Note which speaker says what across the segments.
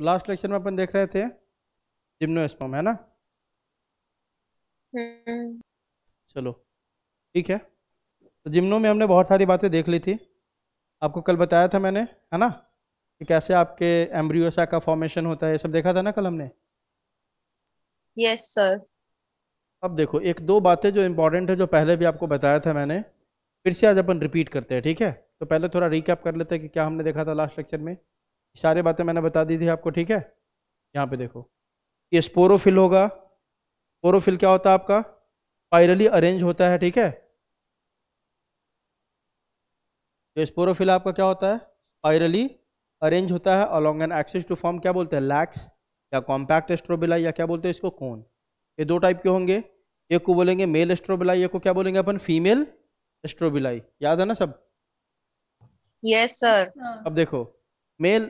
Speaker 1: तो last lecture में अपन देख रहे थे जिम्नोस्पर्म है ना हम्म। चलो ठीक है तो जिम्नो में हमने बहुत सारी बातें देख ली थी आपको कल बताया था मैंने है ना कि कैसे आपके एम्ब्रियोसा का फॉर्मेशन होता है ये सब देखा था ना कल हमने यस yes, सर अब देखो एक दो बातें जो इम्पोर्टेंट है जो पहले भी आपको बताया था मैंने फिर से आज अपन रिपीट करते हैं ठीक है तो पहले थोड़ा रिकैप कर लेते हैं कि क्या हमने देखा था लास्ट लेक्चर में सारे बातें मैंने बता दी थी आपको ठीक है यहाँ पे देखो ये स्पोरोफिल होगा स्पोरोफिल क्या होता है आपका स्पाइरली अरेंज होता है ठीक है ये तो स्पोरोफिल आपका क्या होता है स्पाइरली अरेंज होता है along an axis to form क्या बोलते हैं लैक्स या कॉम्पैक्ट एस्ट्रोबिलाई या क्या बोलते हैं इसको कौन ये दो टाइप के होंगे एक को बोलेंगे मेल एस्ट्रोबिलाई एक को क्या बोलेंगे अपन फीमेल एस्ट्रोबिलाई याद है ना सब यस yes, सर अब देखो मेल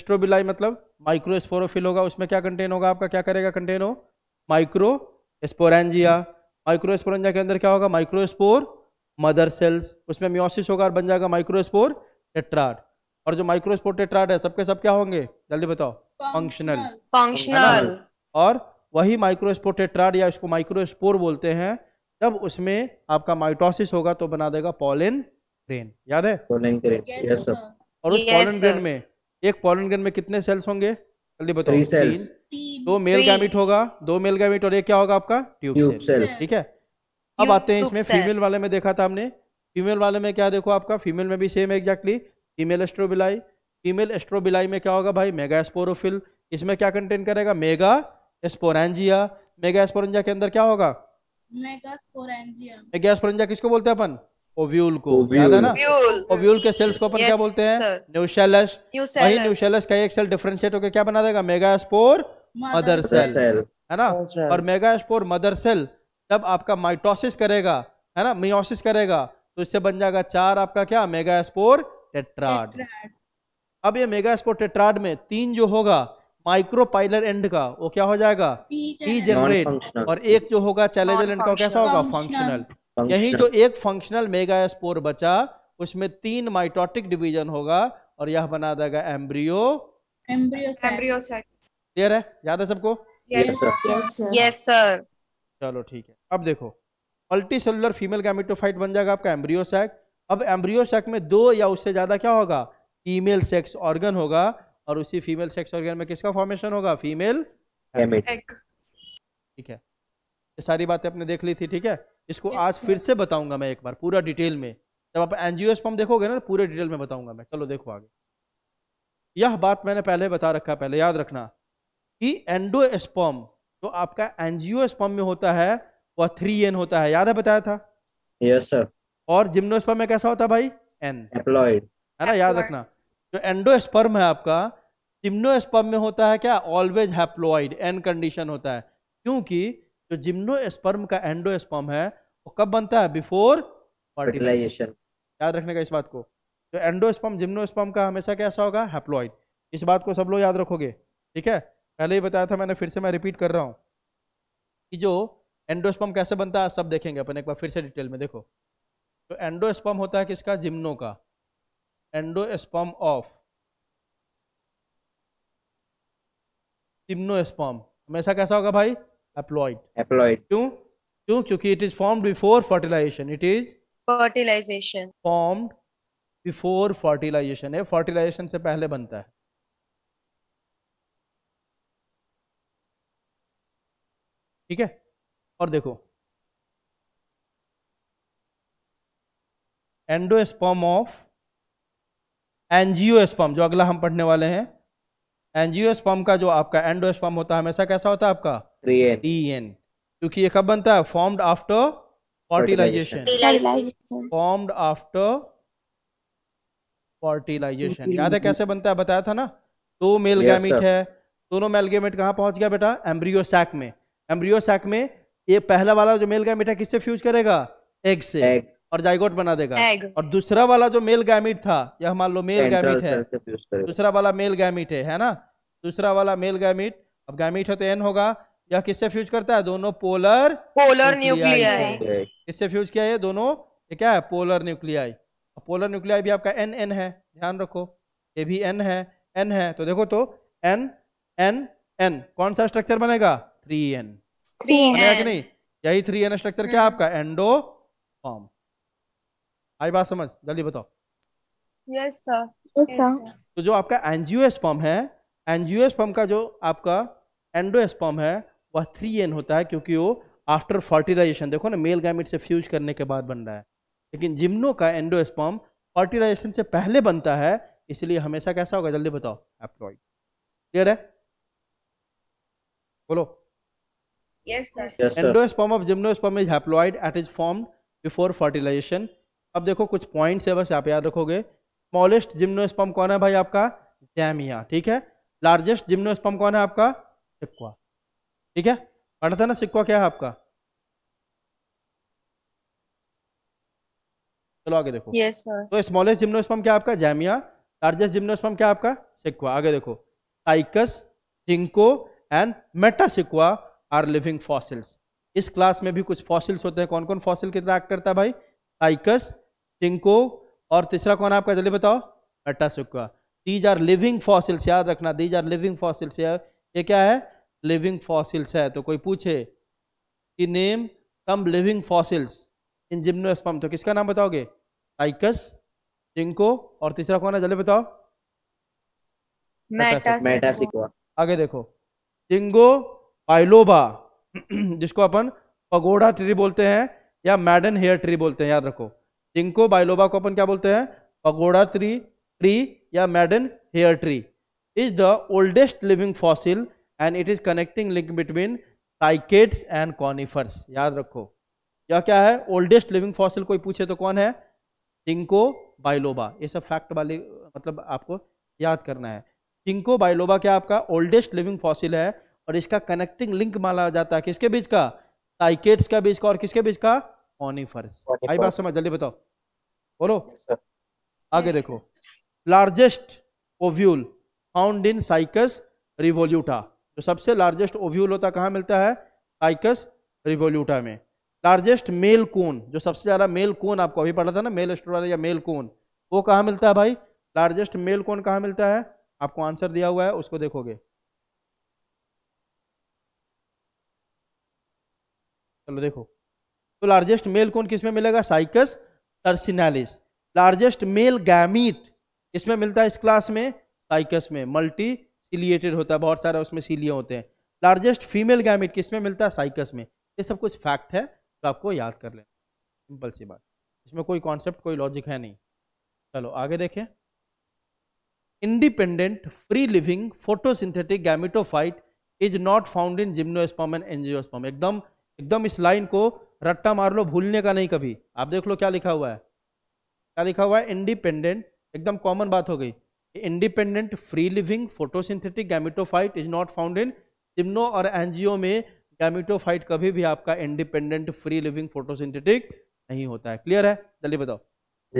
Speaker 1: स्ट्रोबिलाई मतलब माइक्रो स्पोरोफिल होगा उसमें क्या कंटेन होगा आपका क्या करेगा कंटेन हो माइक्रो स्पोरेंजिया माइक्रो स्पोरेंजिया के अंदर क्या होगा माइक्रोस्पोर मदर सेल्स उसमें म्योसिस होगा और बन जाएगा माइक्रोस्पोर टेट्राड और जो माइक्रोस्पोर टेट्राड है सबके सब क्या होंगे जल्दी बताओ फंक्शनल फंक्शनल और वही माइक्रोस्पोर टेट्राड या उसको माइक्रोस्पोर बोलते हैं जब उसमें आपका माइटोसिस होगा तो बना देगा पॉलिन ग्रेन याद है पॉलिन ग्रेन यस सर और उस पॉलिन ग्रेन में एक पॉलन गन में कितने सेल्स होंगे जल्दी बताओ सेल्स दो मेल गैमिट होगा दो मेल गैमिट और एक क्या होगा आपका ट्यूब सेल ठीक है अब आते हैं इसमें फीमेल वाले में देखा था हमने फीमेल वाले में क्या देखो आपका फीमेल में भी same exactly female strobili female strobili में क्या होगा भाई मेगा एस्पोरोफिल इसमें क्या कंटेन करेगा मेगा एस्पोरेंजिया मेगा एस्पोरेंजिया के अंदर क्या होगा मेगा एस्पोरेंजिया मेगा एस्पोरेंजिया किसको बोलते हैं अपन ओव्यूल को याद है ना ओव्यूल के सेल्स को अपन क्या बोलते हैं न्यूशेलस वही न्यूशेलस का एक सेल डिफ्रेंशिएट होकर क्या बना देगा मेगास्पोर मदर सेल है ना और मेगास्पोर मदर सेल जब आपका माइटोसिस करेगा है ना मियोसिस करेगा तो इससे बन जाएगा चार आपका क्या मेगास्पोर टेट्राड अब ये मेगास्पोर टेट्राड में तीन जो होगा माइक्रोपाइलर एंड का वो क्या हो जाएगा ई जनरेट और एक जो होगा चैलेंजर एंड का कैसा होगा फंक्शनल यही जो एक फंक्शनल मेगा स्पोर बचा उसमें तीन माइटोटिक डिवीजन होगा और यह बना देगा एम्ब्रियो एम्ब्रियो क्लियर है याद है सबको यस सर चलो ठीक है अब देखो मल्टी सेलुलर फीमेल गैमेटोफाइट बन जाएगा आपका एम्ब्रियो सैक अब एम्ब्रियो सैक में दो या उससे ज़्यादा क्या होगा फीमेल सेक्स ऑर्गन होगा और उसी फीमेल सेक्स ऑर्गन में किसका फॉर्मेशन होगा फीमेल ठीक है ये सारी बातें आपने देख ली थी ठीक है इसको आज फिर से बताऊंगा मैं एक बार पूरा डिटेल में जब आप एनजीओ फॉर्म देखोगे ना तो पूरे डिटेल में बताऊंगा मैं चलो देखो आगे यह बात मैंने पहले बता रखा पहले याद रखना कि एंडोस्पॉम जो आपका एनजीओ स्पम में होता है वह थ्री एन होता है याद है बताया था यस सर और जिम्नोस्पर्म में कैसा होता है भाई एन एप्लॉइड है ना याद रखना जो एंडोस्पर्म है आपका जिम्नो जिम्नोस्पर्म में होता है क्या ऑलवेज हैप्लॉइड एन कंडीशन होता है क्योंकि जो तो जिम्नो स्पर्म का एंडो स्पर्म है वो कब बनता है बिफोर फर्टिलाइजेशन याद रखने का इस बात को जो तो एंडो स्पर्म जिम्नो स्पर्म का हमेशा कैसा होगा हैप्लॉइड इस बात को सब लोग याद रखोगे ठीक है पहले ही बताया था मैंने फिर से मैं रिपीट कर रहा हूँ कि जो एंडोस्पम कैसे बनता है सब देखेंगे अपन एक बार फिर से डिटेल में देखो तो एंडोस्पम होता है किसका जिम्नो का एंडोस्पम ऑफ जिम्नोस्पम हमेशा कैसा होगा भाई Haploid. Haploid. Two. Two. Because it is formed before fertilization. It is. Fertilization. Formed before fertilization. है fertilization से पहले बनता है. ठीक है और देखो एंडोस्पर्म ऑफ एनजीओ एनजीओस्पर्म जो अगला हम पढ़ने वाले हैं एनजियोस्पम का जो आपका एंडोस्पम होता है हमेशा कैसा होता है आपका टीएन क्योंकि ये कब बनता है formed after
Speaker 2: fertilisation
Speaker 1: formed after fertilisation याद है कैसे बनता है बताया था ना दो मेल गैमिट है दोनों मेल गैमिट कहाँ पहुंच गया बेटा एम्ब्रियो सैक में एम्ब्रियो सैक में ये पहला वाला जो मेल गैमिट है किससे फ्यूज करेगा एग से एग, और जाइगोट बना देगा और दूसरा वाला जो मेल गैमिट था यह मान लो मेल गैमिट है दूसरा वाला मेल गैमिट है है ना दूसरा वाला मेल गैमिट अब गैमिट है तो एन होगा यह किससे फ्यूज करता है दोनों पोलर पोलर न्यूक्लियाई किससे फ्यूज किया है दोनों ये क्या है पोलर न्यूक्लियाई पोलर न्यूक्लियाई भी आपका एन एन है ध्यान रखो ये भी एन है एन है तो देखो तो एन एन एन कौन सा स्ट्रक्चर बनेगा थ्री एन
Speaker 2: थ्री नहीं
Speaker 1: यही थ्री एन स्ट्रक्चर क्या हम्म। आपका एंडो फॉर्म आई बात समझ जल्दी बताओ यस तो जो आपका एनजियोस्पर्म है एनजीओस्पम का जो आपका एंडोस्पर्म है वह थ्री एन होता है क्योंकि वो आफ्टर फर्टिलाइजेशन देखो ना मेल गैमिट से फ्यूज करने के बाद बन रहा है लेकिन जिम्नो का एंडोस्पर्म फर्टिलाइजेशन से पहले बनता है इसलिए हमेशा कैसा होगा जल्दी बताओ एप्लॉइड क्लियर है बोलो endosperm of gymnosperm is haploid at is form before fertilisation अब देखो कुछ पॉइंट्स है बस आप याद रखोगे स्मॉलेस्ट जिम्नोस्पम कौन है भाई आपका जैमिया ठीक है लार्जेस्ट जिम्नोस्पम कौन है आपका सिक्वा ठीक है पढ़ा था ना सिक्वा क्या है आपका चलो आगे देखो yes, sir. तो स्मॉलेस्ट जिम्नोस्पम क्या आपका जैमिया लार्जेस्ट जिम्नोस्पम क्या आपका सिक्वा आगे देखो Cycas Ginkgo and Metasequoia are living fossils इस क्लास में भी कुछ फॉसिल्स होते हैं कौन कौन फॉसिल कितना एक्ट करता है भाई साइकस चिंको और तीसरा कौन है आपका जल्दी बताओ अट्टा सुक्का दीज आर लिविंग फॉसिल्स याद रखना दीज आर लिविंग फॉसिल्स है ये क्या है लिविंग फॉसिल्स है तो कोई पूछे कि name some living fossils in gymnosperm तो किसका नाम बताओगे साइकस चिंको और तीसरा कौन है जल्दी बताओ मेटासिक्वा आगे देखो चिंगो पाइलोबा जिसको अपन पगोड़ा ट्री बोलते हैं या मैडन हेयर ट्री बोलते हैं याद रखो जिंको बाइलोबा को अपन क्या बोलते हैं पगोड़ा ट्री ट्री या maiden hair tree is the oldest living fossil and it is connecting link between cycads and conifers याद रखो यह क्या है ओल्डेस्ट लिविंग फॉसिल कोई पूछे तो कौन है जिंको बाइलोबा ये सब फैक्ट वाली मतलब आपको याद करना है जिंको बाइलोबा क्या आपका ओल्डेस्ट लिविंग फॉसिल है और इसका कनेक्टिंग लिंक माना जाता है किसके बीच का साइकेट्स का बीच का और किसके बीच का कॉनिफर्स आई बात समझ जल्दी बताओ बोलो आगे देखो largest ovule found in Cycas revoluta जो सबसे लार्जेस्ट ओव्यूल होता कहाँ मिलता है साइकस रिवोल्यूटा में लार्जेस्ट मेल कोन जो सबसे ज़्यादा मेल कोन आपको अभी पढ़ा था ना मेल स्टोरा या मेल कोन वो कहाँ मिलता है भाई लार्जेस्ट मेल कोन कहाँ मिलता है आपको आंसर दिया हुआ है उसको देखोगे चलो देखो तो लार्जेस्ट मेल कौन किसमें मिलेगा Cycas circinalis largest male gamete इसमें मिलता है इस क्लास में साइकस में मल्टी सिलिएटेड होता है बहुत सारे उसमें सीलिए होते हैं लार्जेस्ट फीमेल गैमिट किसमें मिलता है साइकस में ये सब कुछ फैक्ट है तो आपको याद कर लेना सिंपल सी बात इसमें कोई कॉन्सेप्ट कोई लॉजिक है नहीं चलो आगे देखें independent free living photosynthetic gametophyte is not found in gymnosperm and angiosperm एकदम एकदम इस लाइन को रट्टा मार लो भूलने का नहीं कभी आप देख लो क्या लिखा हुआ है क्या लिखा हुआ है इंडिपेंडेंट एकदम कॉमन बात हो गई independent free living photosynthetic gametophyte is not found in gymno और एनजीओ में गैमिटोफाइट कभी भी आपका इंडिपेंडेंट फ्री लिविंग फोटोसिंथेटिक नहीं होता है क्लियर है जल्दी बताओ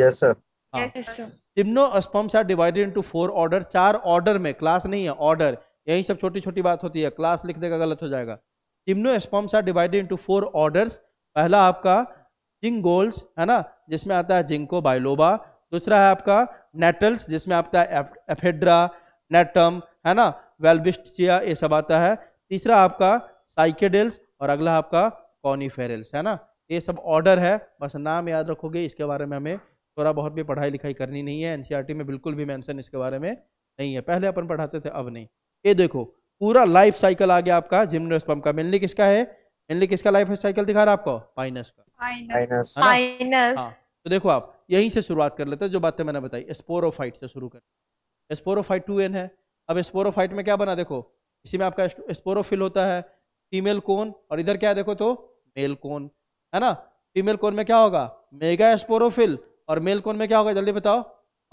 Speaker 1: yes sir gymnosperms are divided into four order चार ऑर्डर में क्लास नहीं है ऑर्डर यही सब छोटी छोटी बात होती है क्लास लिख देगा गलत हो जाएगा gymnosperms are divided into four orders पहला आपका जिंक गोल्स है ना जिसमें आता है जिंको बाइलोबा दूसरा है आपका नेटल्स जिसमें आता है एफेड्रा नेटम है ना वेल्बिस्टिया ये सब आता है तीसरा आपका साइकेडल्स और अगला आपका कॉनीफेरल्स है ना ये सब ऑर्डर है बस नाम याद रखोगे इसके बारे में हमें थोड़ा बहुत भी पढ़ाई लिखाई करनी नहीं है एन में बिल्कुल भी मैंसन इसके बारे में नहीं है पहले अपन पढ़ाते थे अब नहीं ये देखो पूरा लाइफ साइकिल आ गया आपका जिम्नोस्पम का मिलने किसका है इनलिए किसका लाइफ साइकिल दिखा रहा है आपको पाइनस का पाइनस हाँ तो देखो आप यहीं से शुरुआत कर लेते हैं जो बातें मैंने बताई स्पोरोफाइट से शुरू कर स्पोरोफाइट टू है अब स्पोरोफाइट में क्या बना देखो इसी में आपका स्पोरोफिल होता है फीमेल कोन और इधर क्या है देखो तो मेल कोन है ना फीमेल कोन में क्या होगा मेगा स्पोरोफिल और मेल कोन में क्या होगा जल्दी बताओ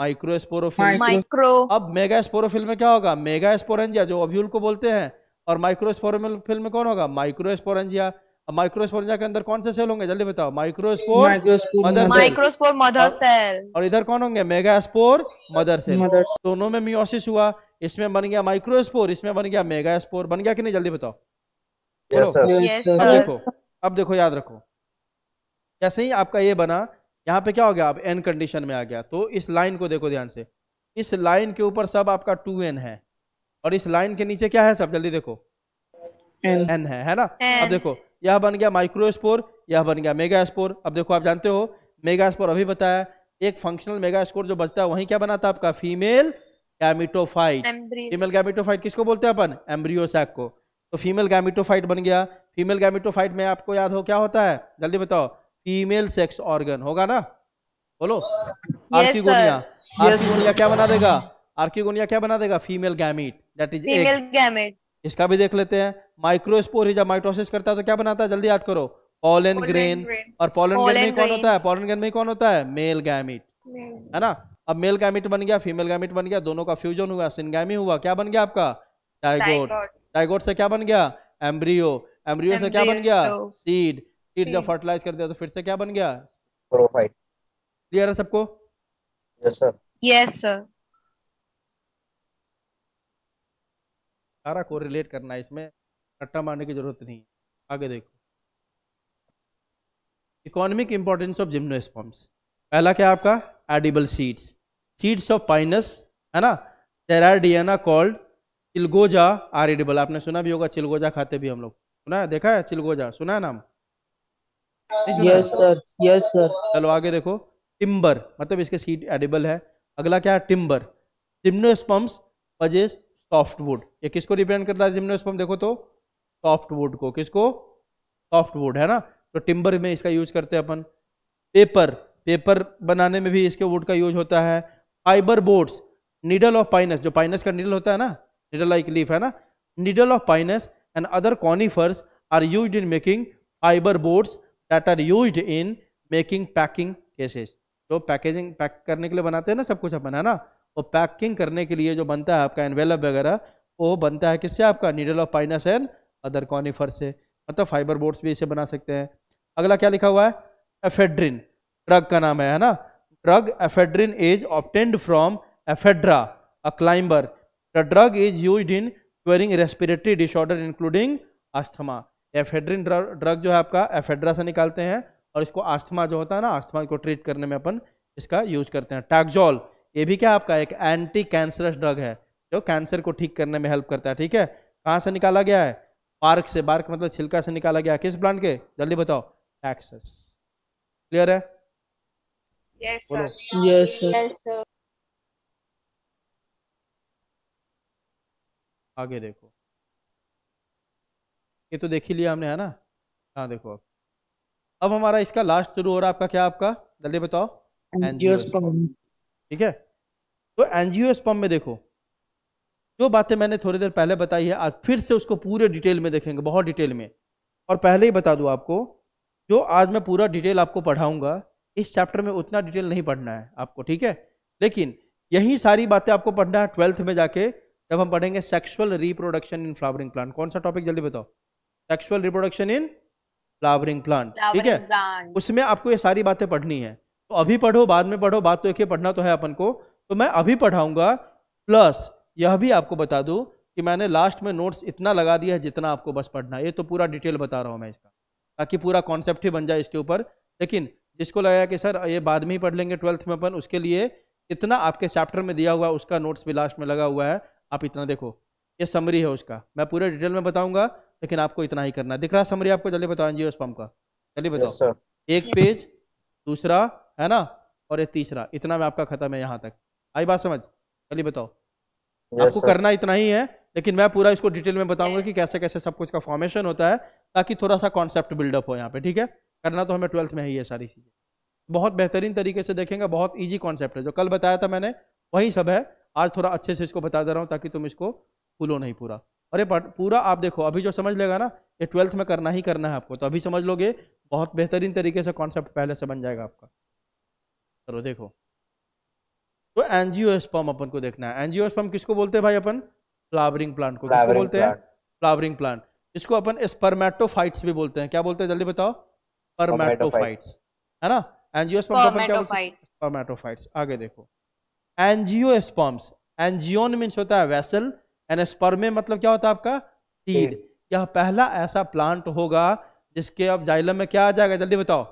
Speaker 1: माइक्रो स्पोरोफिल माइक्रो अब मेगा स्पोरोफिल में क्या होगा मेगा स्पोरेंजिया जो अभ्यूल को बोलते हैं और माइक्रोस्पोरमल फिल्म में कौन होगा माइक्रोस्पोरेंजिया अब माइक्रोस्पोरेंजिया के अंदर कौन से सेल होंगे जल्दी बताओ microspore mother cell microspore mother cell और इधर कौन होंगे मेगास्पोर मदर सेल दोनों में मियोसिस हुआ इसमें बन गया माइक्रोस्पोर इसमें बन गया मेगास्पोर बन गया कि नहीं जल्दी बताओ
Speaker 2: अब देखो
Speaker 1: अब देखो याद रखो जैसे ही आपका ये बना यहाँ पे क्या हो गया आप एन कंडीशन में आ गया तो इस लाइन को देखो ध्यान से इस लाइन के ऊपर सब आपका टू एन है और इस लाइन के नीचे क्या है सब जल्दी देखो एन, है है ना अब देखो यह बन गया माइक्रोस्पोर यह बन गया मेगा स्पोर अब देखो आप जानते हो मेगा स्पोर अभी बताया एक फंक्शनल मेगा स्कोर जो बचता है वही क्या बनाता है आपका फीमेल गैमिटोफाइट फीमेल गैमिटोफाइट किसको बोलते हैं अपन एम्ब्रियोसैक को तो फीमेल गैमिटोफाइट बन गया फीमेल गैमिटोफाइट में आपको याद हो क्या होता है जल्दी बताओ फीमेल सेक्स ऑर्गन होगा ना बोलो yes, आर्टिगोनिया yes, क्या बना देगा आर्क्यूगोनिया क्या बना देगा female gamete that is female gamete इसका भी देख लेते हैं माइक्रोस्पोर जब माइटोसिस करता है तो क्या बनाता है जल्दी याद करो पॉलन ग्रेन और पॉलन ग्रेन में कौन होता है पॉलन ग्रेन में कौन होता है मेल गैमिट है ना अब मेल गैमिट बन गया फीमेल गैमिट बन गया दोनों का फ्यूजन हुआ सिनगैमी हुआ क्या बन गया आपका डायगोट डायगोट से क्या बन गया एम्ब्रियो एम्ब्रियो से क्या बन गया सीड सीड जब फर्टिलाइज कर दिया तो फिर से क्या बन गया प्रोफाइट क्लियर है सबको यस सर यस सर सारा को रिलेट करना है इसमें रट्टा मारने की ज़रूरत नहीं है आगे देखो इकोनॉमिक इंपॉर्टेंस ऑफ जिम्नोस्पॉम्स पहला क्या आपका edible seeds seeds of Pinus है ना टेराडियाना कॉल्ड चिलगोजा आर एडिबल आपने सुना भी होगा चिलगोजा खाते भी हम लोग सुना है देखा है चिलगोजा सुना है नाम यस सर यस सर चलो आगे देखो टिम्बर मतलब इसके सीड एडिबल है अगला क्या है टिम्बर जिम्नोस्पम्स पजेस सॉफ्टवुड ये किसको रिप्रेजेंट करता है जिम्नोस्पर्म देखो तो सॉफ्टवुड को किसको सॉफ्टवुड है ना तो टिम्बर में इसका यूज करते हैं अपन पेपर पेपर बनाने में भी इसके वुड का यूज होता है fibre boards needle of Pinus जो पाइनस का नीडल होता है ना नीडल लाइक लीफ है ना needle of Pinus and other conifers are use in making fibre boards that are use in making packing cases जो पैकेजिंग पैक करने के लिए बनाते हैं ना सब कुछ अपन है ना और पैकिंग करने के लिए जो बनता है आपका एनवेलप वगैरह वो बनता है किससे आपका needle of Pinus and other conifer से मतलब फाइबर बोर्ड्स भी इसे बना सकते हैं अगला क्या लिखा हुआ है एफेड्रिन ड्रग का नाम है है ना drug ephedrine is obtained from Ephedra a climber the drug is use in curing respiratory disorder including asthma ephedrine drug जो है आपका एफेड्रा से निकालते हैं और इसको आस्थमा जो होता है ना आस्थमा को ट्रीट करने में अपन इसका यूज करते हैं टैक्जॉल ये भी क्या आपका एक एंटी कैंसरस ड्रग है जो कैंसर को ठीक करने में हेल्प करता है ठीक है कहाँ से निकाला गया है पार्क से बार्क मतलब छिलका से निकाला गया किस प्लांट के जल्दी बताओ टैक्सस क्लियर है यस सर आगे देखो ये तो देख ही लिया हमने है ना हाँ देखो अब अब हमारा इसका लास्ट शुरू हो रहा है आपका क्या आपका जल्दी बताओ एंजियोस्पर्म ठीक है तो एनजीओस्पर्म में देखो जो बातें मैंने थोड़ी देर पहले बताई है आज फिर से उसको पूरे डिटेल में देखेंगे बहुत डिटेल में और पहले ही बता दूं आपको जो आज मैं पूरा डिटेल आपको पढ़ाऊंगा इस चैप्टर में उतना डिटेल नहीं पढ़ना है आपको ठीक है लेकिन यही सारी बातें आपको पढ़ना है ट्वेल्थ में जाके जब हम पढ़ेंगे sexual reproduction in flowering plant कौन सा टॉपिक जल्दी बताओ sexual reproduction in flowering plant ठीक है उसमें आपको ये सारी बातें पढ़नी है तो अभी पढ़ो बाद में पढ़ो बात तो एक ही पढ़ना तो है अपन को तो मैं अभी पढ़ाऊंगा प्लस यह भी आपको बता दूं कि मैंने लास्ट में नोट्स इतना लगा दिया है जितना आपको बस पढ़ना है ये तो पूरा डिटेल बता रहा हूँ मैं इसका ताकि पूरा कॉन्सेप्ट ही बन जाए इसके ऊपर लेकिन जिसको लगा कि सर ये बाद में ही पढ़ लेंगे ट्वेल्थ में अपन उसके लिए इतना आपके चैप्टर में दिया हुआ है उसका नोट्स भी लास्ट में लगा हुआ है आप इतना देखो ये समरी है उसका मैं पूरे डिटेल में बताऊंगा लेकिन आपको इतना ही करना है दिख रहा समरी आपको जल्दी बताओ एनजीओ स्पम का चलिए बताओ एक पेज दूसरा है ना और ये तीसरा इतना में आपका खत्म है यहाँ तक आई बात समझ चलिए बताओ yes, आपको sir. करना इतना ही है लेकिन मैं पूरा इसको डिटेल में बताऊंगा कि कैसे कैसे सब कुछ का फॉर्मेशन होता है ताकि थोड़ा सा कॉन्सेप्ट बिल्डअप हो यहाँ पे ठीक है करना तो हमें ट्वेल्थ में ही है सारी चीज़ें बहुत बेहतरीन तरीके से देखेंगे बहुत ईजी कॉन्सेप्ट है जो कल बताया था मैंने वही सब है आज थोड़ा अच्छे से इसको बता दे रहा हूँ ताकि तुम इसको भूलो नहीं पूरा और ये पूरा आप देखो अभी जो समझ लेगा ना ये ट्वेल्थ में करना ही करना है आपको तो अभी समझ लोगे बहुत बेहतरीन तरीके से कॉन्सेप्ट पहले से बन जाएगा आपका करो देखो तो एनजीओस्पर्म अपन को देखना है एनजीओस्पर्म किसको बोलते हैं भाई अपन फ्लावरिंग प्लांट को किसको बोलते हैं फ्लावरिंग प्लांट इसको अपन स्पर्मेटोफाइट्स भी बोलते हैं क्या बोलते हैं जल्दी बताओ स्पर्मेटोफाइट्स है ना एनजीओस्पर्म अपन क्या बोलते हैं स्पर्मेटोफाइट्स आगे देखो एनजीओस्पर्म्स एनजियोन मींस होता है वेसल एंड स्पर्मे मतलब क्या होता है आपका सीड यह पहला ऐसा प्लांट होगा जिसके अब जाइलम में क्या आ जाएगा जल्दी बताओ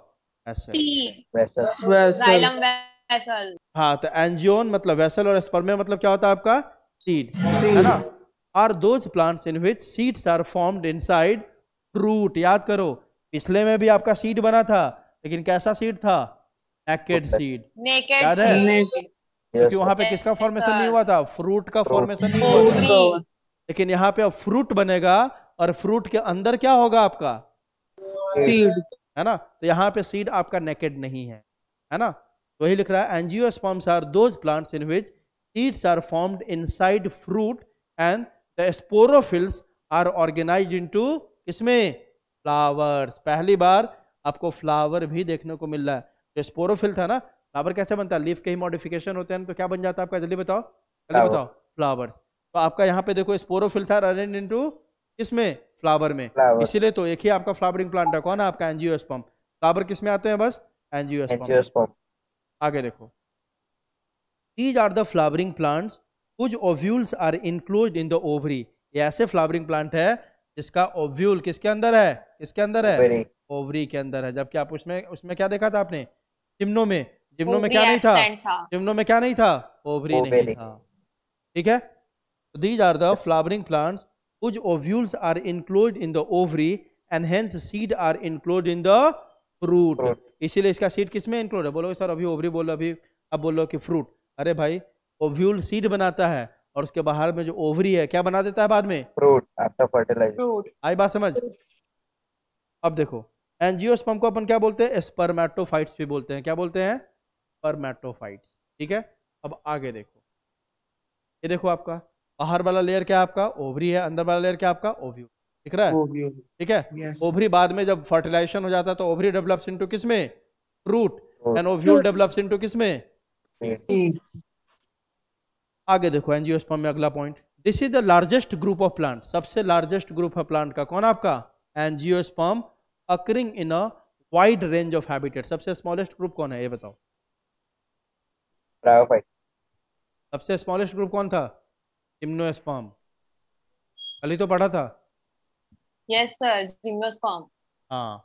Speaker 1: हाँ तो एंजियोन मतलब वेसल और स्पर्मे मतलब क्या होता है आपका सीड है ना are those plants in which seeds are formed inside root याद करो पिछले में भी आपका सीड बना था लेकिन कैसा सीड था नेकेड सीड याद है क्योंकि वहां पे किसका फॉर्मेशन नहीं हुआ था फ्रूट का फॉर्मेशन नहीं हुआ था लेकिन यहाँ पे अब फ्रूट बनेगा और फ्रूट के अंदर क्या होगा आपका सीड है ना तो यहाँ पे सीड आपका नेकेड नहीं है है ना तो वही लिख रहा है angiosperms are those plants in which seeds are formed inside fruit and the sporophylls are organise into इसमें फ्लावर्स पहली बार आपको फ्लावर भी देखने को मिल रहा है तो स्पोरोफिल था ना फ्लावर कैसे बनता है लीफ के ही मॉडिफिकेशन होते हैं तो क्या बन जाता है आपका जल्दी बताओ जल्दी बताओ फ्लावर्स तो आपका यहाँ पे देखो sporophylls are arrange into इसमें फ्लावर में इसीलिए तो एक ही आपका फ्लावरिंग प्लांट है कौन है आपका एनजीओ एनजीओस्पम फ्लावर किस में आते हैं बस एनजीओस्पम आगे देखो these are the flowering plants कुछ ovules are enclose in the ovary ये ऐसे फ्लावरिंग प्लांट है जिसका ओव्यूल किसके अंदर है किसके अंदर है ओवरी के अंदर है जबकि आप उसमें उसमें क्या देखा था आपने जिम्नो में जिम्नो में क्या नहीं था। जिम्नो में क्या नहीं था ओवरी नहीं था ठीक है these are the flowering plants whose ovules are enclosed in the ovary and hence seed are enclosed in the fruit. इसीलिए इसका सीड किस में इंक्लूड है बोलोगे सर अभी ओवरी बोलो अभी अब बोलो कि फ्रूट अरे भाई ओव्यूल सीड बनाता है और उसके बाहर में जो ओवरी है क्या बना देता है बाद में फ्रूट आफ्टर फर्टिलाइजेशन आई बात समझ अब देखो एनजियोस्पर्म को अपन क्या बोलते हैं स्पर्मेटोफाइट्स भी बोलते हैं क्या बोलते हैं स्पर्मेटोफाइट्स ठीक है अब आगे देखो ये देखो आपका बाहर वाला लेयर क्या आपका ओवरी है अंदर वाला लेयर क्या आपका ओव्यू ठीक रहा है ठीक है ओवरी बाद में जब फर्टिलाइजेशन हो जाता है तो ओवरी डेवलप्स इनटू में fruit and ovule develops into में आगे देखो एनजियोस्पर्म में अगला point this is the largest group of plant सबसे लार्जेस्ट ग्रुप है प्लांट का कौन आपका angiosperm occurring in a wide range of habitat सबसे स्मॉलेस्ट ग्रुप कौन है ये बताओ सबसे स्मॉलेस्ट ग्रुप कौन था जिम्नोस्पर्म कल ही तो पढ़ा था यस सर जिम्नोस्पर्म हाँ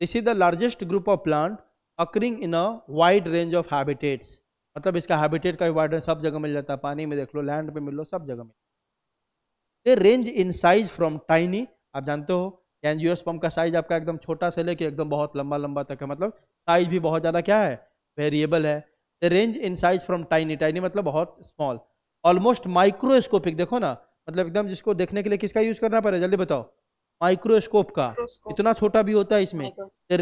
Speaker 1: this is the largest group of plant occurring in a wide range of habitats मतलब इसका हैबिटेट का वाइड सब जगह मिल जाता है पानी में देख लो लैंड पे मिल लो सब जगह मिल they range in size from tiny आप जानते हो एनजियोस्पम का साइज आपका एकदम छोटा से लेके एकदम बहुत लंबा लंबा तक है मतलब साइज भी बहुत ज़्यादा क्या है वेरिएबल है the range in size from tiny tiny मतलब बहुत स्मॉल ऑलमोस्ट माइक्रोस्कोपिक देखो ना मतलब एकदम जिसको देखने के लिए किसका यूज करना पड़ेगा जल्दी बताओ माइक्रोस्कोप का इतना छोटा भी होता है इसमें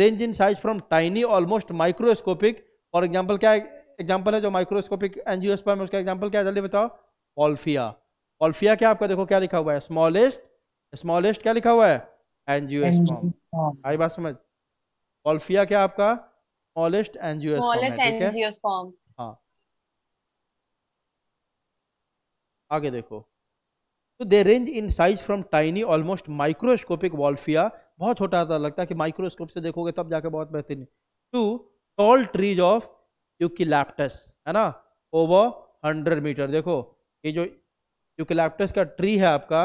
Speaker 1: range in size from tiny almost microscopic for example क्या एग्जाम्पल है जो माइक्रोस्कोपिक एनजियोस्पर्म है उसका एग्जाम्पल क्या है जल्दी बताओ ऑल्फिया ऑल्फिया क्या आपका देखो क्या लिखा हुआ है स्मॉलेस्ट स्मॉलेस्ट क्या लिखा हुआ है एनजियोस्पर्म आई बात समझ ऑल्फिया क्या आपका स्मॉलेस्ट एनजियोस्पर्म आगे देखो तो they range in size from tiny almost microscopic Wolffia बहुत छोटा था लगता है कि माइक्रोस्कोप से देखोगे तब जाके बहुत बेहतरीन to tall trees of eucalyptus है ना ओवर हंड्रेड मीटर देखो ये जो यूकिलैप्टस का ट्री है आपका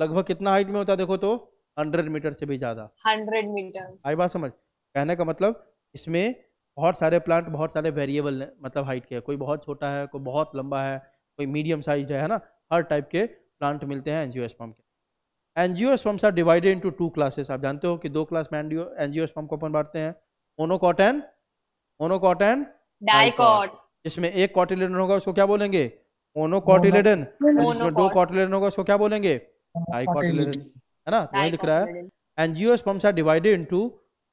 Speaker 1: लगभग कितना हाइट में होता है देखो तो हंड्रेड मीटर से भी ज़्यादा हंड्रेड मीटर आई बात समझ कहने का मतलब इसमें बहुत सारे प्लांट बहुत सारे वेरिएबल मतलब हाइट के कोई बहुत छोटा है कोई बहुत लंबा है कोई मीडियम साइज है ना हर टाइप के प्लांट मिलते हैं एनजीओ एनजियोस्पर्म के angio angiosperms are divided into two classes आप जानते हो कि दो क्लास में एनजीओ एनजियोस्पर्म को अपन बांटते हैं मोनोकॉटन मोनोकॉटन डाइकॉट जिसमें एक कॉटिलेडन होगा उसको क्या बोलेंगे मोनोकॉटिलेडन जिसमें दो कॉटिलेडन होगा उसको क्या बोलेंगे डाइकॉटिलेडन है ना यही लिख रहा है angio angiosperms are divided into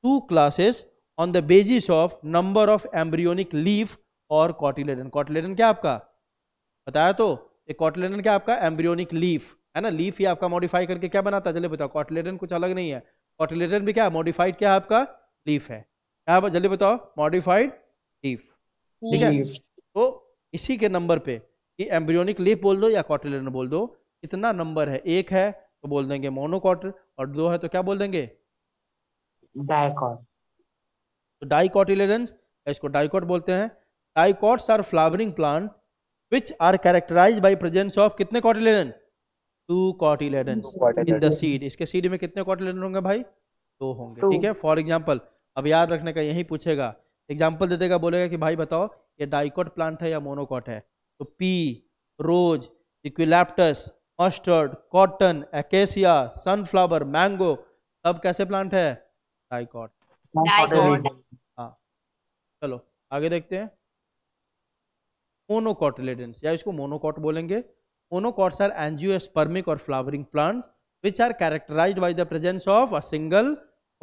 Speaker 1: two classes on the basis of number of embryonic leaf और कॉटिलेडन कॉटिलेडन क्या आपका बताया तो एक कॉटलेडन क्या आपका एम्ब्रियोनिक लीफ है ना लीफ ही आपका मॉडिफाई करके क्या बनाता है जल्दी बताओ कॉटलेडन कुछ अलग नहीं है कॉटलेडन भी क्या मॉडिफाइड क्या आपका लीफ है क्या जल्दी बताओ मॉडिफाइड लीफ ठीक है तो इसी के नंबर पे कि एम्ब्रियोनिक लीफ बोल दो या कॉटलेडन बोल दो कितना नंबर है एक है तो बोल देंगे मोनोकॉट और दो है तो क्या बोल देंगे डाइकॉट तो डाइकॉटिलेडन इसको डाइकॉट बोलते हैं dicots are flowering plant which are characterise by presence of कितने cotyledon two cotyledon in the seed इसके सीड में कितने कॉटिलेडन होंगे भाई दो होंगे ठीक है फॉर एग्जाम्पल अब याद रखने का यही पूछेगा एग्जाम्पल दे देगा बोलेगा कि भाई बताओ ये डाइकॉट प्लांट है या मोनोकॉट है तो pea rose eucalyptus mustard cotton acacia sunflower mango सब कैसे प्लांट है डाइकॉट हाँ चलो आगे देखते हैं मोनोकॉटिलेडेंस या इसको मोनोकॉट बोलेंगे मोनोकॉट्स आर एंजियोस्पर्मिक और flowering plants which are characterise by the presence of a single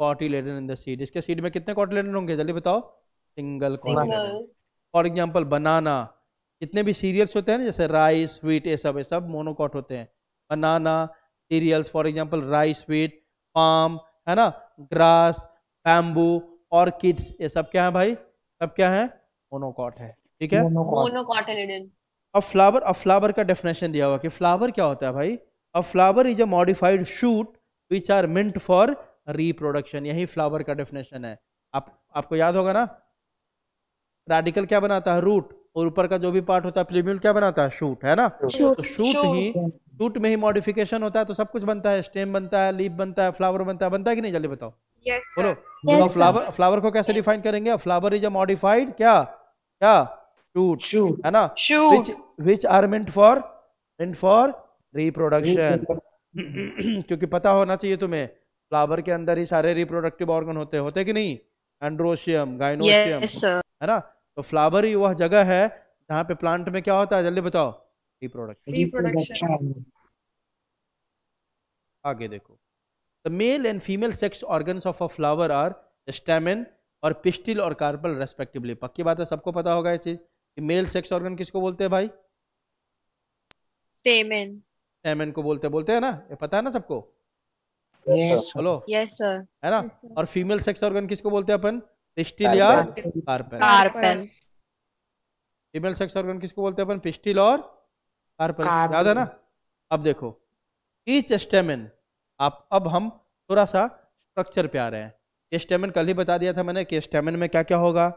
Speaker 1: cotyledon in the seed इसके सीड में कितने कॉटिलेडन होंगे जल्दी बताओ single cotyledon for example banana जितने भी सीरियल्स होते हैं ना जैसे राइस व्हीट ये सब ये सब मोनोकॉट होते हैं banana cereals for example rice wheat palm है ना ग्रास बैम्बू और किड्स ये सब क्या है भाई सब क्या है मोनोकॉट है ठीक है अब फ्लावर अब फ्लावर का डेफिनेशन दिया हुआ कि फ्लावर क्या होता है भाई अब flower is a modified shoot which are meant for reproduction यही फ्लावर का डेफिनेशन है आप आपको याद होगा ना रेडिकल क्या बनाता है रूट और ऊपर का जो भी पार्ट होता है प्लीम्यूल क्या बनाता है शूट है ना तो शूट ही शूट में ही मॉडिफिकेशन होता है तो सब कुछ बनता है स्टेम बनता है लीफ बनता है फ्लावर बनता है बनता है कि नहीं जल्दी बताओ बोलो फ्लावर फ्लावर को कैसे डिफाइन करेंगे फ्लावर इज अ मॉडिफाइड क्या क्या shoot shoot है ना shoot which which are meant for meant for reproduction क्योंकि पता होना चाहिए तुम्हें फ्लावर के अंदर ही सारे रिप्रोडक्टिव ऑर्गन होते होते कि नहीं एंड्रोशियम गाइनोशियम yes, है ना तो फ्लावर ही वह जगह है जहाँ पे प्लांट में क्या होता है जल्दी बताओ रिप्रोडक्शन आगे देखो the male and female sex organs of a flower are stamen और पिस्टिल और कार्पल रेस्पेक्टिवली पक्की बात है सबको पता होगा ये चीज़ मेल सेक्स ऑर्गन किसको बोलते हैं भाई स्टेमेन स्टेमेन को बोलते बोलते हैं ना ये पता है ना सबको यस हेलो यस सर है ना yes, और फीमेल सेक्स ऑर्गन किसको बोलते हैं अपन पिस्टिल या carpel carpel female sex organ किसको बोलते हैं अपन पिस्टिल और कार्पेल याद है ना अब देखो ईच स्टेमेन आप अब हम थोड़ा सा स्ट्रक्चर पे आ रहे हैं स्टेमेन कल ही बता दिया था मैंने कि स्टेमेन में क्या क्या होगा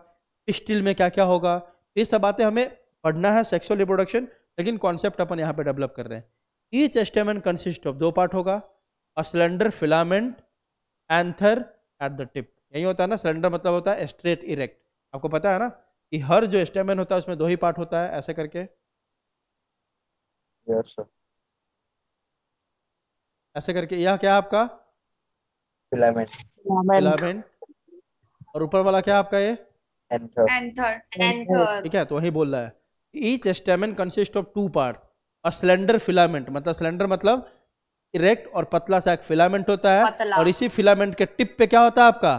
Speaker 1: पिस्टिल में क्या क्या होगा ये सब बातें हमें पढ़ना है सेक्सुअल रिप्रोडक्शन लेकिन कॉन्सेप्ट अपन यहाँ पे डेवलप कर रहे हैं ईच एस्टेमन कंसिस्ट ऑफ दो पार्ट होगा और slender filament anther at the tip यही होता है ना सिलेंडर मतलब होता है स्ट्रेट इरेक्ट आपको पता है ना कि हर जो स्टेमन होता है उसमें दो ही पार्ट होता है ऐसे करके यस सर ऐसे करके यह क्या आपका फिलामेंट फिलामेंट और ऊपर वाला क्या आपका ये एंथर एंथर ठीक है तो वही बोल रहा है each stamen consist of two parts और सिलेंडर फिलामेंट मतलब सिलेंडर मतलब इरेक्ट और पतला सा एक फिलामेंट होता है और इसी फिलामेंट के टिप पे क्या होता है आपका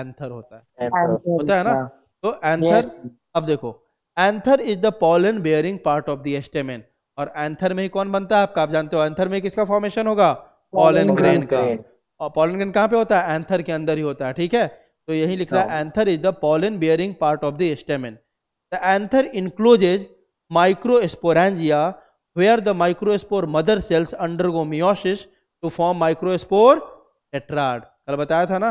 Speaker 1: एंथर होता है होता है ना हाँ। तो एंथर अब देखो anther is the pollen bearing part of the stamen और एंथर में ही कौन बनता है आपका आप जानते हो एंथर में किसका फॉर्मेशन होगा पॉलन ग्रेन का और पॉलन ग्रेन कहाँ पे होता है एंथर के अंदर ही होता है ठीक है तो यही लिख रहा है anther is the pollen bearing part of the stamen the anther encloses microsporangia where the microspore mother cells undergo meiosis to form microspore tetrad कल बताया था ना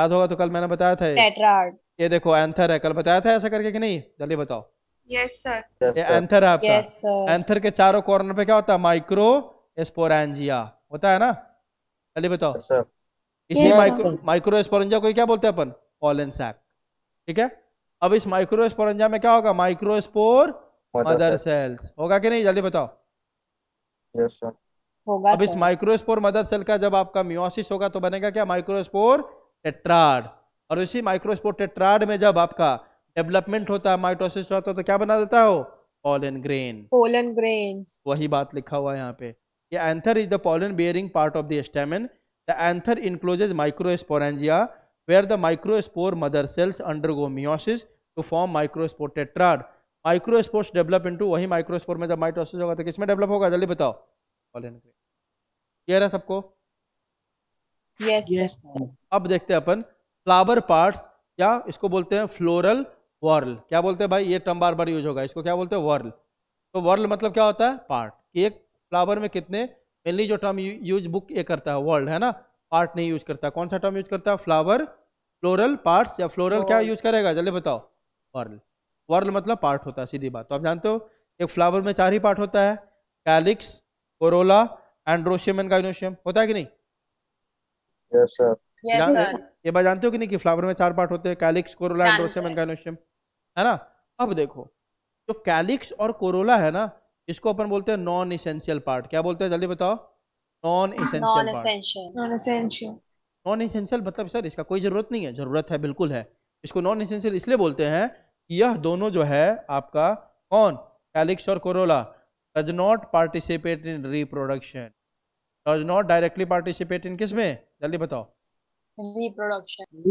Speaker 1: याद होगा तो कल मैंने बताया था टेट्राड ये देखो एंथर है कल बताया था ऐसा करके कि नहीं जल्दी बताओ यस सर ये एंथर है आपका yes, एंथर के चारों कॉर्नर पे क्या होता है माइक्रो स्पोरेंजिया होता है ना जल्दी बताओ yes, इसी माइक्रो हाँ। माइक्रोस्पोरेंजा को क्या बोलते हैं अपन पॉलन सैक ठीक है अब इस माइक्रोस्पोरेंजा में क्या होगा माइक्रोस्पोर मदर सेल्स होगा कि नहीं जल्दी बताओ होगा अब इस माइक्रोस्पोर मदर सेल का जब आपका म्योसिस होगा तो बनेगा क्या माइक्रोस्पोर टेट्राड और इसी माइक्रोस्पोर टेट्राड में जब आपका डेवलपमेंट होता है माइटोसिस होता है तो क्या बना देता है पॉलन ग्रेन पोलन ग्रेन वही बात लिखा हुआ है यहाँ पे anther is the pollen bearing part of the stamen The anther encloses microsporangia where the microspore mother cells undergo meiosis to form microspore tetrad. Microspores develop into वही microspore में जब माइटोसिस होगा तो किसमें डेवलप होगा जल्दी बताओ क्लियर है सबको yes. yes. अब देखते हैं अपन फ्लावर पार्ट्स या इसको बोलते हैं फ्लोरल वर्ल क्या बोलते हैं भाई ये टर्म बार बार यूज होगा इसको क्या बोलते हैं वर्ल तो वर्ल मतलब क्या होता है पार्ट एक फ्लावर में कितने मेनली जो टर्म यूज बुक ये करता है वर्ल्ड है ना पार्ट नहीं यूज करता कौन सा टर्म यूज करता है फ्लावर फ्लोरल पार्ट्स या फ्लोरल क्या यूज करेगा जल्दी बताओ वर्ल वर्ल मतलब पार्ट होता है सीधी बात तो आप जानते हो एक फ्लावर में चार ही पार्ट होता है calyx corolla androecium and gynoecium होता है कि नहीं yes,
Speaker 2: जान, Yes,
Speaker 1: ये बात जानते हो कि नहीं कि फ्लावर में चार पार्ट होते हैं calyx corolla androecium and gynoecium है ना अब देखो जो कैलिक्स और कोरोला है ना इसको अपन बोलते हैं नॉन इसेंशियल पार्ट क्या बोलते हैं जल्दी बताओ non essential part non essential मतलब सर इसका कोई ज़रूरत नहीं है ज़रूरत है बिल्कुल है इसको नॉन इसेंशियल इसलिए बोलते हैं कि यह दोनों जो है आपका कौन कैलिक्स और corolla does not participate in reproduction does not directly participate in किस में जल्दी बताओ रिप्रोडक्शन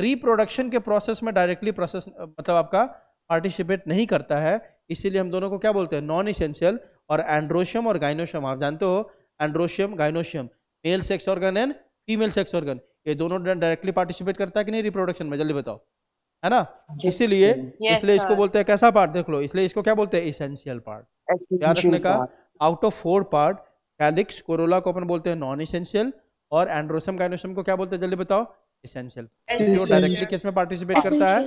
Speaker 1: रिप्रोडक्शन मतलब के प्रोसेस में डायरेक्टली प्रोसेस मतलब आपका पार्टिसिपेट नहीं करता है इसीलिए हम दोनों को क्या बोलते हैं नॉन इसेंशियल और एंड्रोशियम और गाइनोशियम आप जानते हो androecium gynoecium male sex organ and female sex organ ये दोनों डायरेक्टली पार्टिसिपेट करता है कि नहीं रिप्रोडक्शन में जल्दी बताओ है ना इसीलिए इसलिए इसको बोलते हैं कैसा पार्ट देख लो इसलिए इसको क्या बोलते हैं इसेंशियल पार्ट याद रखने का out of four part calyx corolla को अपन बोलते हैं नॉन इसेंशियल और एंड्रोशियम गाइनोशियम को क्या बोलते हैं जल्दी बताओ इसेंशियल जो डायरेक्टली किस में पार्टिसिपेट करता है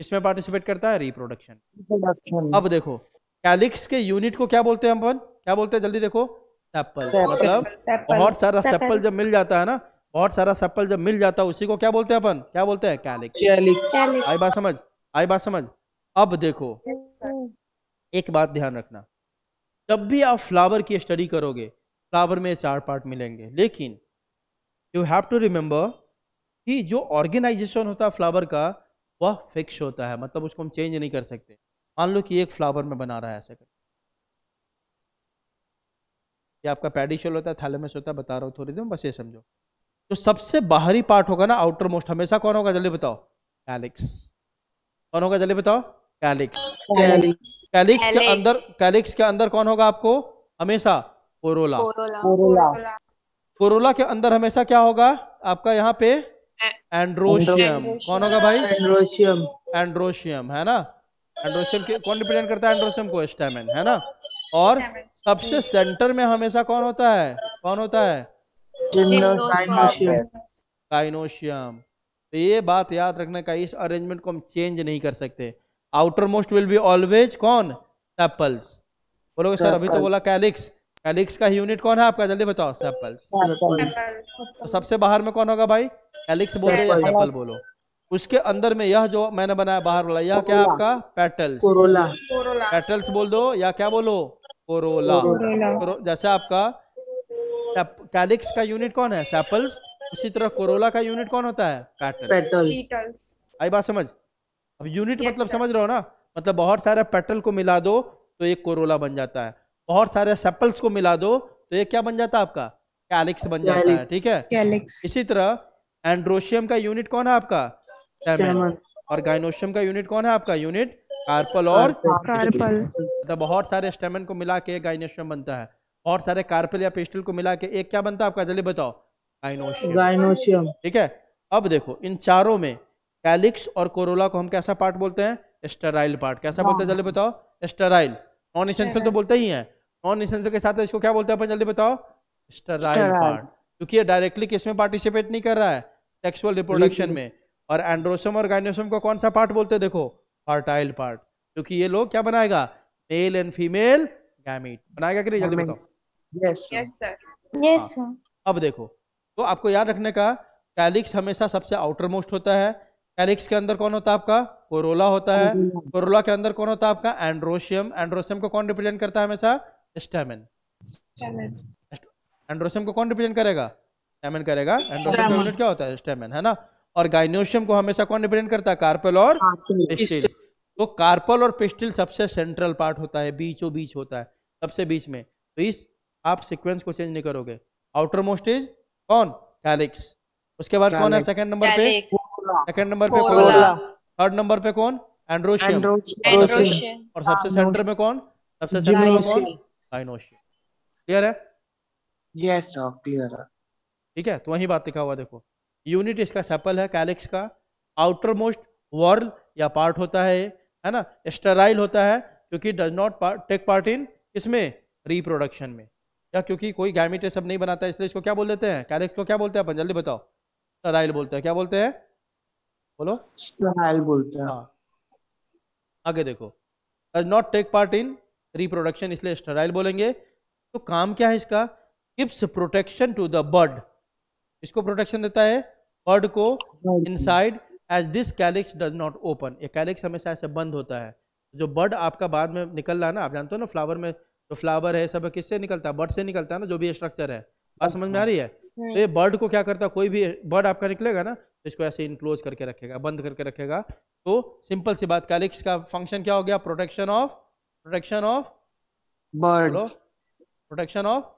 Speaker 1: इसमें पार्टिसिपेट करता है रिप्रोडक्शन अब देखो कैलिक्स के यूनिट को क्या बोलते हैं अपन क्या बोलते हैं जल्दी देखो सेप्पल मतलब बहुत सारा सेप्पल जब मिल जाता है ना बहुत सारा सेप्पल जब मिल जाता है उसी को क्या बोलते हैं अपन क्या बोलते हैं कैलिक्स आई बात समझ आई बात समझ अब देखो एक बात ध्यान रखना जब भी आप फ्लावर की स्टडी करोगे फ्लावर में चार पार्ट मिलेंगे लेकिन यू हैव टू रिमेम्बर कि जो ऑर्गेनाइजेशन होता है फ्लावर का वह फिक्स होता है मतलब उसको हम चेंज नहीं कर सकते मान लो कि एक फ्लावर में बना रहा है ऐसा कर ये आपका पैडिशल होता है थैलेमस होता है बता रहा हूँ थोड़ी देर में बस ये समझो जो तो सबसे बाहरी पार्ट होगा ना आउटर मोस्ट हमेशा कौन होगा जल्दी बताओ कैलिक्स कौन होगा जल्दी बताओ कैलिक्स कैलिक्स के अंदर कैलिक्स के अंदर कौन होगा आपको हमेशा कोरोला कोरोला के अंदर हमेशा क्या होगा आपका यहाँ पे एंड्रोशियम कौन होगा भाई एंड्रोशियम एंड्रोशियम है ना एंड्रोशियम कौन रिप्रेजेंट करता है एंड्रोशियम को स्टेमिन है ना और सबसे सेंटर में हमेशा कौन होता है कौन होता है काइनोशियम तो ये बात याद रखने का इस अरेंजमेंट को हम चेंज नहीं कर सकते outermost will be always कौन सेपल्स बोलोगे सर अभी तो बोला कैलिक्स कैलिक्स का यूनिट कौन है आपका जल्दी बताओ सेपल्स तो सबसे बाहर में कौन होगा भाई एलिक्स बोल रहे हैं सेपल बोलो उसके अंदर में यह जो मैंने बनाया बाहर वाला यह क्या आपका पेटल्स कोरोला पेटल्स बोल दो या क्या बोलो कोरोला जैसे आपका कैलिक्स का यूनिट कौन है सैपल्स उसी तरह कोरोला का यूनिट कौन होता है पेटल आई बात समझ अब यूनिट मतलब समझ रहे हो ना मतलब बहुत सारे पेटल को मिला दो तो एक कोरोला बन जाता है बहुत सारे सेपल्स को मिला दो तो ये क्या बन जाता है आपका कैलिक्स बन जाता है ठीक है इसी तरह एंड्रोशियम का यूनिट कौन है आपका स्टेमन और गाइनोशियम का यूनिट कौन है आपका यूनिट कार्पल और कार्पल मतलब बहुत सारे स्टेमन को मिला के गाइनोशियम बनता है और सारे कार्पल या पेस्टल को मिला के एक क्या बनता है आपका जल्दी बताओ गाइनोशियम गाइनोशियम ठीक है अब देखो इन चारों में कैलिक्स और कोरोला को हम कैसा पार्ट बोलते हैं स्टेराइल पार्ट कैसा बोलते हैं हाँ। जल्दी बताओ स्टेराइल नॉन इसेंशियल तो बोलते ही है नॉन इसेंशियल के साथ इसको क्या बोलते हैं अपन जल्दी बताओ स्टेराइल पार्ट क्योंकि ये डायरेक्टली किसमें पार्टिसिपेट नहीं कर रहा है सेक्सुअल रिप्रोडक्शन में और एंड्रोसम और गाइनोसम को कौन सा पार्ट बोलते देखो फर्टाइल पार्ट क्योंकि ये लोग क्या बनाएगा मेल एंड फीमेल गैमेट बनाएगा कि नहीं जल्दी बताओ यस सर यस सर अब देखो तो आपको याद रखने का कैलिक्स हमेशा सबसे आउटर मोस्ट होता है कैलिक्स के अंदर कौन होता है आपका कोरोला होता है कोरोला के अंदर कौन होता है आपका एंड्रोशियम एंड्रोशियम को कौन रिप्रेजेंट करता है हमेशा स्टेमन एंड्रोशियम को कौन रिप्रेजेंट करेगा स्टेमन करेगा एंड्रोशियम का यूनिट क्या होता है स्टेमन है ना और गाइनोशियम को हमेशा कौन रिप्रेजेंट करता है कार्पल और पिस्टिल तो कार्पल और पिस्टिल सबसे सेंट्रल पार्ट होता है बीचो बीच होता है सबसे बीच में तो इस आप सिक्वेंस को चेंज नहीं करोगे आउटर मोस्ट इज कौन कैलिक्स उसके बाद कौन है सेकंड नंबर पे सेकंड नंबर पे कोला थर्ड नंबर पे कौन एंड्रोशियम और सबसे सेंटर हाँ, में कौन सबसे सेंटर में कौन गाइनोशियम क्लियर है यस सर क्लियर ठीक है तो वही बात लिखा हुआ देखो यूनिट इसका सेपल है कैलिक्स का आउटर मोस्ट वर्ल या पार्ट होता है है ना स्टेराइल होता है क्योंकि does not take part in इसमें रिप्रोडक्शन में या क्योंकि कोई गैमिट सब नहीं बनाता इसलिए इसको क्या बोल देते हैं कैलेक्स को क्या बोलते हैं अपन जल्दी बताओ स्टराइल बोलते हैं क्या बोलते हैं बोलो स्टराइल बोलते हैं हाँ आगे देखो does not take part in reproduction इसलिए स्टराइल बोलेंगे तो काम क्या है इसका gives protection to the bud इसको प्रोटेक्शन देता है बर्ड को inside as this calyx does not open ये कैलिक्स हमेशा ऐसे बंद होता है जो बर्ड आपका बाद में निकल रहा है ना आप जानते हो ना फ्लावर में जो फ्लावर है सब किससे निकलता है बर्ड से निकलता है ना जो भी स्ट्रक्चर है बात समझ में आ रही है हम्म। तो ये बर्ड को क्या करता है कोई भी बर्ड आपका निकलेगा ना तो इसको ऐसे इनक्लोज करके रखेगा बंद करके रखेगा तो सिंपल सी बात कैलिक्स का फंक्शन क्या हो गया protection of protection of bud protection of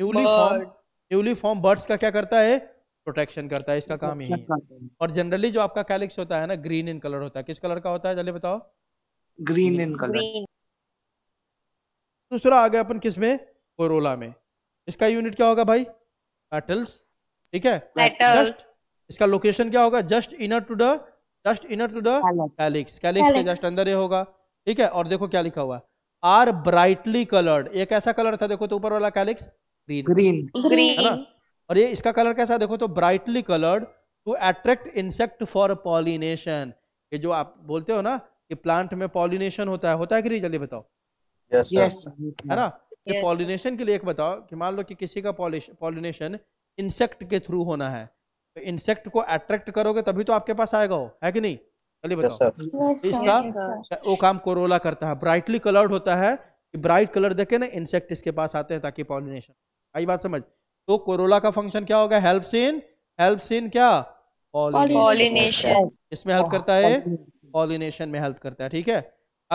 Speaker 1: newly form newly form buds का क्या करता है प्रोटेक्शन करता है इसका काम यही है और जनरली जो आपका कैलिक्स होता है ना ग्रीन इन कलर होता है किस कलर का होता है जल्दी बताओ ग्रीन इन कलर दूसरा आ गया अपन किस में कोरोला में इसका यूनिट क्या होगा भाई मेटल्स ठीक है जस्ट इसका लोकेशन क्या होगा just inner to the just inner to the calyx calyx के जस्ट अंदर ये होगा ठीक है और देखो क्या लिखा हुआ है आर ब्राइटली कलर्ड एक ऐसा कलर था देखो तो ऊपर वाला कैलिक्स ग्रीन ग्रीन ग्रीन है ना और ये इसका कलर कैसा देखो तो brightly coloured to attract insect for pollination ये जो आप बोलते हो ना कि प्लांट में पॉलिनेशन होता है होता है कि नहीं जल्दी बताओ यस yes, है ना yes, ये पॉलिनेशन के लिए एक बताओ कि मान लो कि किसी का पॉलिनेशन इंसेक्ट के थ्रू होना है तो इंसेक्ट को अट्रैक्ट करोगे तभी तो आपके पास आएगा हो है कि नहीं चलिए बताओ yes, इसका yes, वो काम कोरोला करता है ब्राइटली कलर्ड होता है ब्राइट कलर देखे ना इंसेक्ट इसके पास आते हैं ताकि पॉलिनेशन आई बात समझ तो कोरोला का फंक्शन क्या होगा हेल्प सीन हेल्प सीन क्या पॉलिनेशन इसमें हेल्प करता है पॉलिनेशन में हेल्प करता है ठीक है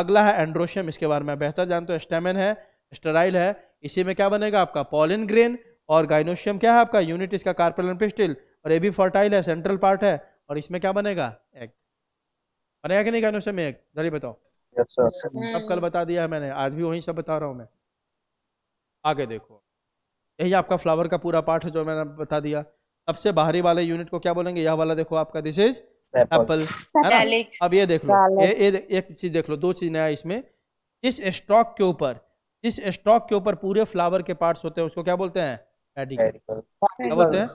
Speaker 1: अगला है एंड्रोशियम इसके बारे में बेहतर जानते हो स्टेमन है स्टेराइल है इसी में क्या बनेगा आपका पॉलिन ग्रेन और गाइनोशियम क्या है आपका यूनिट इसका कार्पल पिस्टिल और ये भी फर्टाइल है सेंट्रल पार्ट है और इसमें क्या बनेगा एग बनेगा कि नहीं गाइनोशियम एग जरिए बताओ yes, सब कल बता दिया है मैंने आज भी वही सब बता रहा हूँ मैं आगे देखो यही आपका फ्लावर का पूरा पार्ट है जो मैंने बता दिया सबसे बाहरी वाले यूनिट को क्या बोलेंगे यह वाला देखो आपका दिस इज एप्पल अब ये देख लो ये, ये एक चीज देख लो दो चीज नया इसमें इस स्टॉक के ऊपर जिस स्टॉक के ऊपर पूरे फ्लावर के पार्ट्स होते हैं उसको क्या बोलते हैं पेडिकल क्या बोलते हैं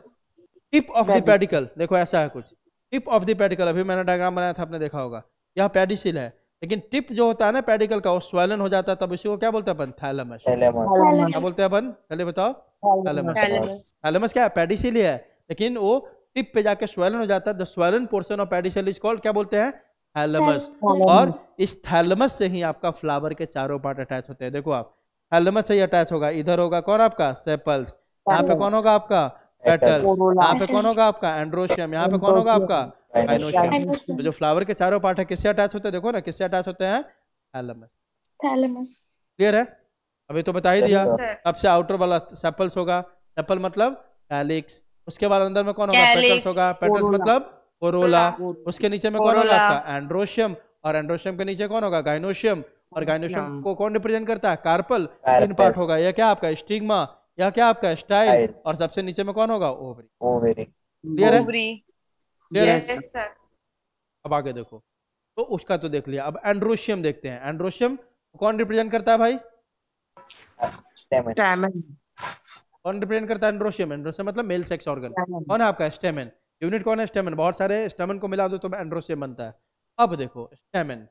Speaker 1: टिप ऑफ द पेडिकल देखो ऐसा है कुछ टिप ऑफ द पेडिकल अभी मैंने डायग्राम बनाया था आपने देखा होगा यह पेडिसिल है लेकिन टिप जो होता है ना पेडिकल का वो स्वेलन हो जाता है तब उसी को क्या बोलते हैं अपन थैलेमस क्या बोलते हैं अपन पहले बताओ थैलेमस थैलेमस क्या है पेडिसिल है लेकिन वो टिप पे जाके स्वेलन हो जाता है the swollen portion of pedicel is called क्या बोलते हैं थैलेमस और इस थैलेमस से ही आपका फ्लावर के चारों पार्ट अटैच होते हैं देखो आप थैलेमस से ही अटैच होगा इधर होगा कौन आपका सेपल्स यहाँ पे कौन होगा आपका पेटल्स यहाँ पे कौन होगा आपका एंड्रोशियम यहाँ पे कौन होगा आपका तो जो फ्लावर के चारों पार्ट है किससे अटैच होते हैं देखो ना किससे अटैच होते हैं थैलेमस थैलेमस क्लियर है अभी तो बता ही दिया सबसे आउटर वाला सेपल्स होगा सेपल मतलब कैलिक्स उसके बाद अंदर में कौन होगा पेटल्स होगा पेटल्स मतलब कोरोला उसके नीचे में कौन होगा आपका एंड्रोशियम और एंड्रोशियम के नीचे कौन होगा गाइनोशियम और गाइनोशियम को कौन रिप्रेजेंट करता है कार्पल तीन पार्ट होगा यह क्या आपका स्टिग्मा यह क्या आपका स्टाइल और सबसे नीचे में कौन होगा ओवरी ओवरी क्लियर है yes, sir. अब आगे देखो तो उसका तो देख लिया अब एंड्रोशियम देखते हैं एंड्रोशियम कौन रिप्रेजेंट करता है भाई स्टेमन कौन रिप्रेजेंट करता है एंड्रोशियम एंड्रोशियम मतलब मेल सेक्स ऑर्गन कौन है आपका स्टेमन यूनिट कौन है स्टेमन बहुत सारे स्टेमन को मिला दो तो एंड्रोशियम बनता है अब देखो स्टेमन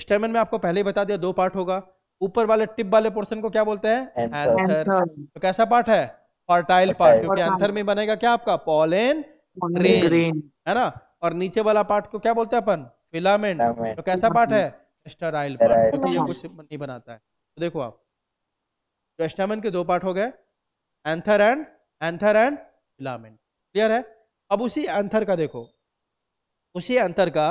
Speaker 1: स्टेमन में आपको पहले ही बता दिया दो पार्ट होगा ऊपर वाले टिप वाले पोर्शन को क्या बोलते हैं तो कैसा पार्ट है फर्टाइल पार्ट क्योंकि एंथर में बनेगा क्या आपका पॉलेन ग्रेन, ग्रेन है ना और नीचे वाला पार्ट को क्या बोलते हैं अपन फिलामेंट तो कैसा पार्ट है स्टराइल पार्ट तो ये कुछ नहीं बनाता है तो देखो आप तो एस्टामिन के दो पार्ट हो गए anther and anther and filament clear है अब उसी एंथर का देखो उसी एंथर का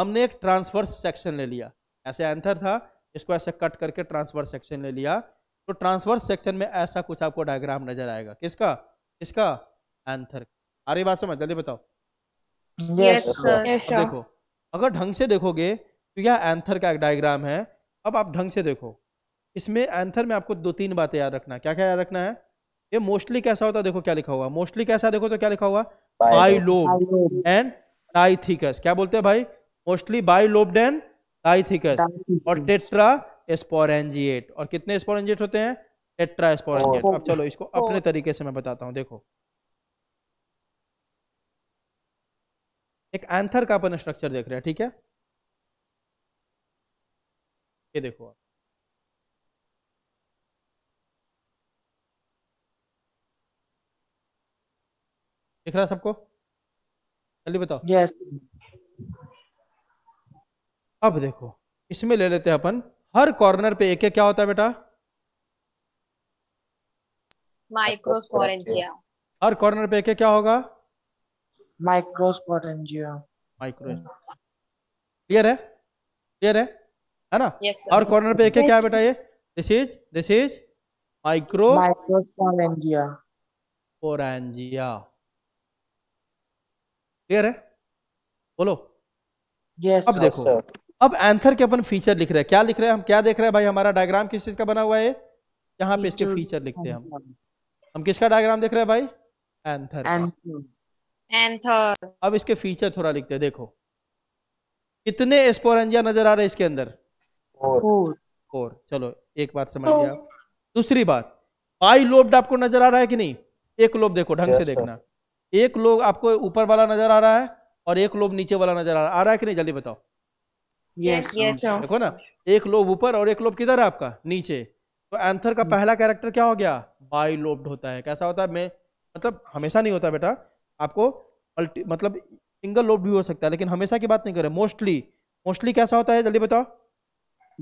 Speaker 1: हमने एक ट्रांसवर्स सेक्शन ले लिया ऐसे एंथर था इसको ऐसे कट करके ट्रांसवर्स सेक्शन ले लिया तो ट्रांसवर्स सेक्शन में ऐसा कुछ आपको डायग्राम नजर आएगा किसका किसका एंथर आ रही बात समझ जल्दी बताओ yes, yes, sir. देखो अगर ढंग से देखोगे तो यह एंथर का एक डायग्राम है अब आप ढंग से देखो इसमें एंथर में आपको दो तीन बातें याद रखना क्या क्या याद रखना है ये मोस्टली कैसा होता है देखो क्या लिखा हुआ मोस्टली कैसा देखो तो क्या लिखा हुआ बाई लोब एंड डाइथिकस क्या बोलते हैं भाई mostly bilobed and dithecous और टेट्रा स्पोरेंजिएट और कितने स्पोरेंजिएट होते हैं टेट्रा स्पोरेंजिएट अब चलो इसको अपने तरीके से मैं बताता हूँ देखो एक एंथर का अपन स्ट्रक्चर देख रहे हैं ठीक है ये देखो आप दिख रहा सबको जल्दी बताओ यस yes. अब देखो इसमें ले लेते हैं अपन हर कॉर्नर पे एक एक क्या होता है बेटा माइक्रोस्पोरेंजिया हर कॉर्नर पे एक क्या होगा माइक्रोस्पोरेंजियम माइक्रो क्लियर है क्लियर है है ना yes, और कॉर्नर पे एक क्या है बेटा ये this is this is micro microsporangia sporangia clear है बोलो yes, अब देखो sir. अब एंथर के अपन फीचर लिख रहे हैं क्या लिख रहे हैं हम क्या देख रहे हैं भाई हमारा डायग्राम किस चीज का बना हुआ है यहाँ पे इसके फीचर लिखते हैं हम हम किसका डायग्राम देख रहे हैं भाई एंथर, एंथर। अब इसके फीचर थोड़ा लिखते हैं देखो कितने एस्पोरेंजिया नजर आ रहे हैं इसके अंदर फोर फोर चलो एक बात समझ गया दूसरी बात बाई लोब्ड आपको नजर आ रहा है कि नहीं एक लोब देखो ढंग से देखना एक लोब आपको ऊपर वाला नजर आ रहा है और एक लोब नीचे वाला नजर आ रहा है कि नहीं जल्दी बताओ देखो ना एक लोब ऊपर और एक लोब किधर है आपका नीचे तो एंथर का hmm. पहला कैरेक्टर क्या हो गया बाई लोब्ड होता है कैसा होता है मैं मतलब हमेशा नहीं होता बेटा आपको मतलब सिंगल लोब भी हो सकता है लेकिन हमेशा की बात नहीं करें मोस्टली मोस्टली कैसा होता है जल्दी बताओ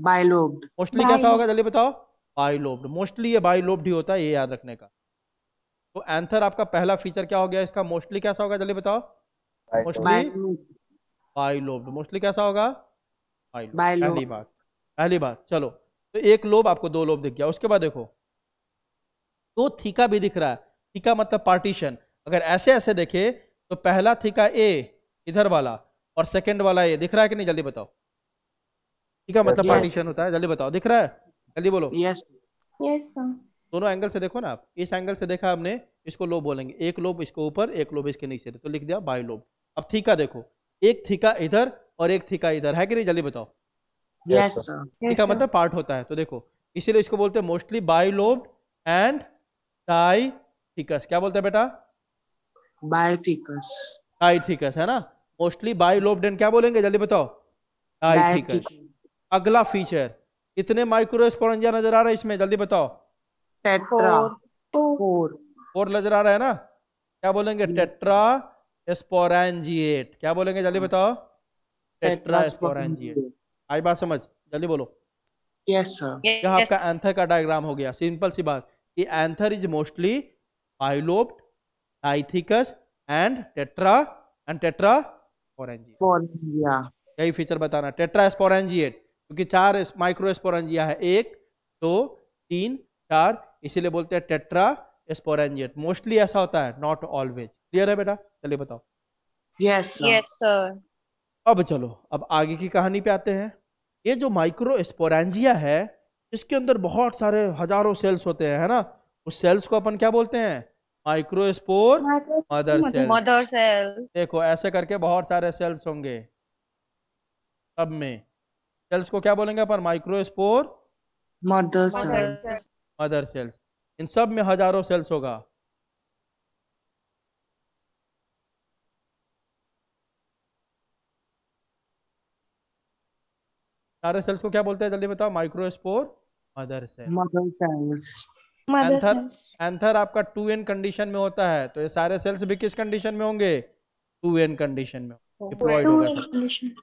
Speaker 1: बायलोब्ड मोस्टली कैसा होगा जल्दी बताओ बायलोब्ड मोस्टली ये बायलोब्ड ही होता है ये याद रखने का तो एंथर आपका पहला फीचर क्या हो गया इसका मोस्टली कैसा होगा जल्दी बताओ मोस्टली बायलोब्ड मोस्टली कैसा होगा पहली बात पहली बात चलो तो एक लोब आपको दो लोब दिख गया उसके बाद देखो तो थीका भी दिख रहा है थीका मतलब पार्टीशन अगर ऐसे ऐसे देखे तो पहला थीका ए इधर वाला और सेकंड वाला ए दिख रहा है कि नहीं जल्दी बताओ ठीक है मतलब पार्टीशन होता है जल्दी बताओ दिख रहा है जल्दी बोलो यस यस दोनों एंगल से देखो ना आप इस एंगल से देखा हमने इसको लोब बोलेंगे एक लोब इसको ऊपर एक लोब इसके नीचे तो लिख दिया बाई लोब अब थीका देखो एक थीका इधर और एक थीका इधर है कि नहीं जल्दी बताओ
Speaker 2: yes,
Speaker 1: थीका मतलब पार्ट होता है तो देखो इसीलिए इसको बोलते हैं mostly bilobed and dithecous क्या बोलते हैं बेटा बायोथिकस डायथिकस है ना मोस्टली बायोलोब्ड एंड क्या बोलेंगे जल्दी बताओ डायथिकस अगला फीचर कितने माइक्रोस्पोरेंजा नजर आ रहा है इसमें जल्दी बताओ टेट्रा फोर फोर नजर आ रहा है ना क्या बोलेंगे टेट्रा hmm. स्पोरेंजिएट क्या बोलेंगे जल्दी hmm. बताओ टेट्रा स्पोरेंजिएट आई बात समझ जल्दी बोलो यस सर यह आपका एंथर का डायग्राम हो गया सिंपल सी बात कि anther is mostly bilobed dithecous and tetra and tetrasporangia यही फीचर बताना टेट्रा स्पोरेंजिएट क्योंकि चार माइक्रो स्पोरेंजिया है एक दो तीन चार इसीलिए बोलते हैं टेट्रा स्पोरेंजिएट मोस्टली ऐसा होता है नॉट ऑलवेज क्लियर है बेटा चलिए बताओ यस यस सर अब चलो अब आगे की कहानी पे आते हैं ये जो माइक्रो स्पोरेंजिया है इसके अंदर बहुत सारे हजारों सेल्स होते हैं है ना उस सेल्स को अपन क्या बोलते हैं microspore mother cell mother cell देखो ऐसे करके बहुत सारे सेल्स होंगे सब में सेल्स को क्या बोलेंगे अपन microspore mother cells mother cells इन सब में हजारों सेल्स होगा सारे सेल्स को क्या बोलते हैं जल्दी बताओ microspore mother cells mother cells anther anther आपका टू एन कंडीशन में होता है तो ये सारे सेल्स भी किस कंडीशन में होंगे टू एन कंडीशन में डिप्लॉयड oh, होगा सर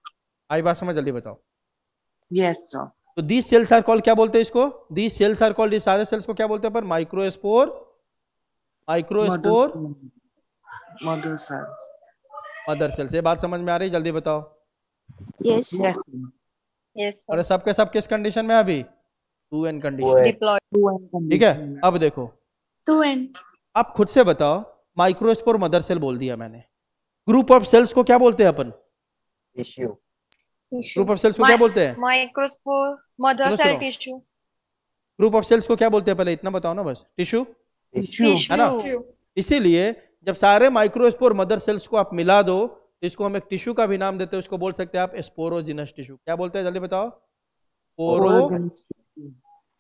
Speaker 1: आई बात समझ जल्दी बताओ यस सर तो दी सेल्स आर कॉल क्या बोलते हैं इसको दी सेल्स आर कॉल्ड सारे सेल्स को क्या बोलते हैं पर microspore microspore mother cells mother cells ये बात समझ में आ रही जल्दी बताओ यस यस यस और सबके सब किस कंडीशन में अभी टू एन कंडीशन ठीक है अब देखो टू एन आप खुद से बताओ माइक्रोस्पोर मदर सेल बोल दिया मैंने ग्रुप ऑफ सेल्स को क्या बोलते हैं अपन ग्रुप ऑफ सेल्स को क्या बोलते हैं microspore mother cell tissue group of cells को क्या बोलते हैं पहले इतना बताओ ना बस टिश्यू टिश्यू है ना इसीलिए जब सारे माइक्रोस्पोर मदर सेल्स को आप मिला दो तो इसको हम एक टिश्यू का भी नाम देते हैं उसको बोल सकते हैं आप स्पोरोजिनस टिश्यू क्या बोलते हैं जल्दी बताओ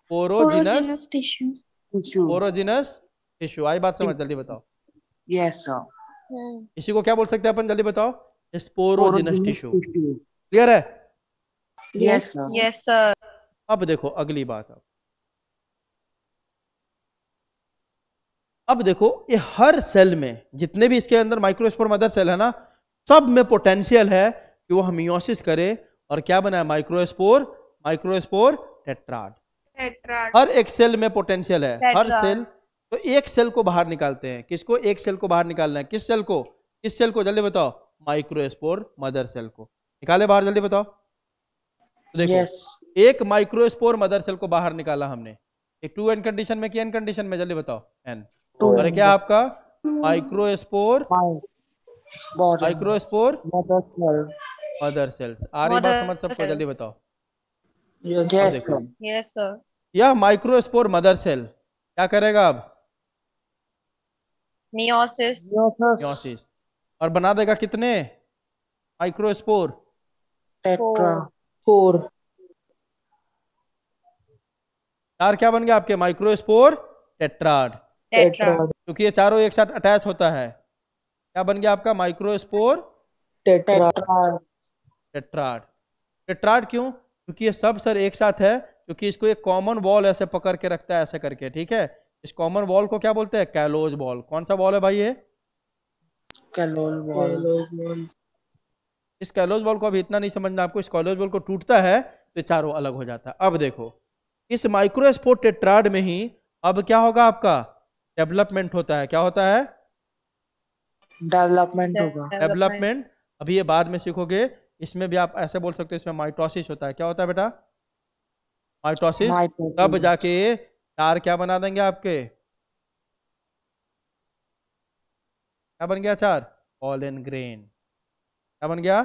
Speaker 1: पोरोजिनस टिश्यू पोरोजिनस टिश्यू आई बात समझ जल्दी बताओ यस सर हाँ। इसी को क्या बोल सकते हैं अपन जल्दी बताओ स्पोरोजिनस टिश्यू क्लियर है यस यस सर अब देखो अगली बात अब अब देखो ये हर सेल में जितने भी इसके अंदर माइक्रोस्पोर मदर सेल है ना सब में पोटेंशियल है कि वो हम करे और क्या बनाए माइक्रोस्पोर माइक्रोस्पोर टेट्राड टेट्राड हर एक सेल में पोटेंशियल है हर सेल तो एक सेल को बाहर निकालते हैं किसको एक सेल को बाहर निकालना है किस सेल को किस सेल को जल्दी बताओ माइक्रोस्पोर मदर सेल को निकाले बाहर जल्दी बताओ तो देखो yes. एक माइक्रोस्पोर मदर सेल को बाहर निकाला हमने एक टू एन कंडीशन में की एन कंडीशन में जल्दी बताओ एन और क्या आपका माइक्रोस्पोर माइक्रोस्पोर मदर सेल्स आ रही बात समझ सबको जल्दी बताओ सर या माइक्रोस्पोर मदर सेल क्या करेगा अब मियोसिस और बना देगा कितने माइक्रोस्पोर फोर चार क्या बन गया आपके माइक्रोस्पोर टेट्राड क्योंकि ये चारों एक साथ अटैच होता है क्या बन गया आपका माइक्रोस्पोर टेट्राड टेट्राड टेट्राड क्यों क्योंकि ये सब सर एक साथ है क्योंकि इसको एक कॉमन बॉल ऐसे पकड़ के रखता है ऐसे करके ठीक है इस कॉमन बॉल को क्या बोलते हैं कैलोज बॉल कौन सा बॉल है भाई ये इस कैलोज बॉल को अभी इतना नहीं समझना आपको इस कैलोज बॉल को टूटता है तो चारों अलग हो जाता है अब देखो इस माइक्रोस्पोर टेट्राड में ही अब क्या होगा आपका डेवलपमेंट होता है क्या होता है डेवलपमेंट होगा डेवलपमेंट अभी ये बाद में सीखोगे इसमें भी आप ऐसे बोल सकते हो इसमें माइटोसिस होता है क्या होता है बेटा माइटोसिस तब जाके तार क्या बना देंगे आपके क्या बन गया चार एन ग्रेन क्या बन गया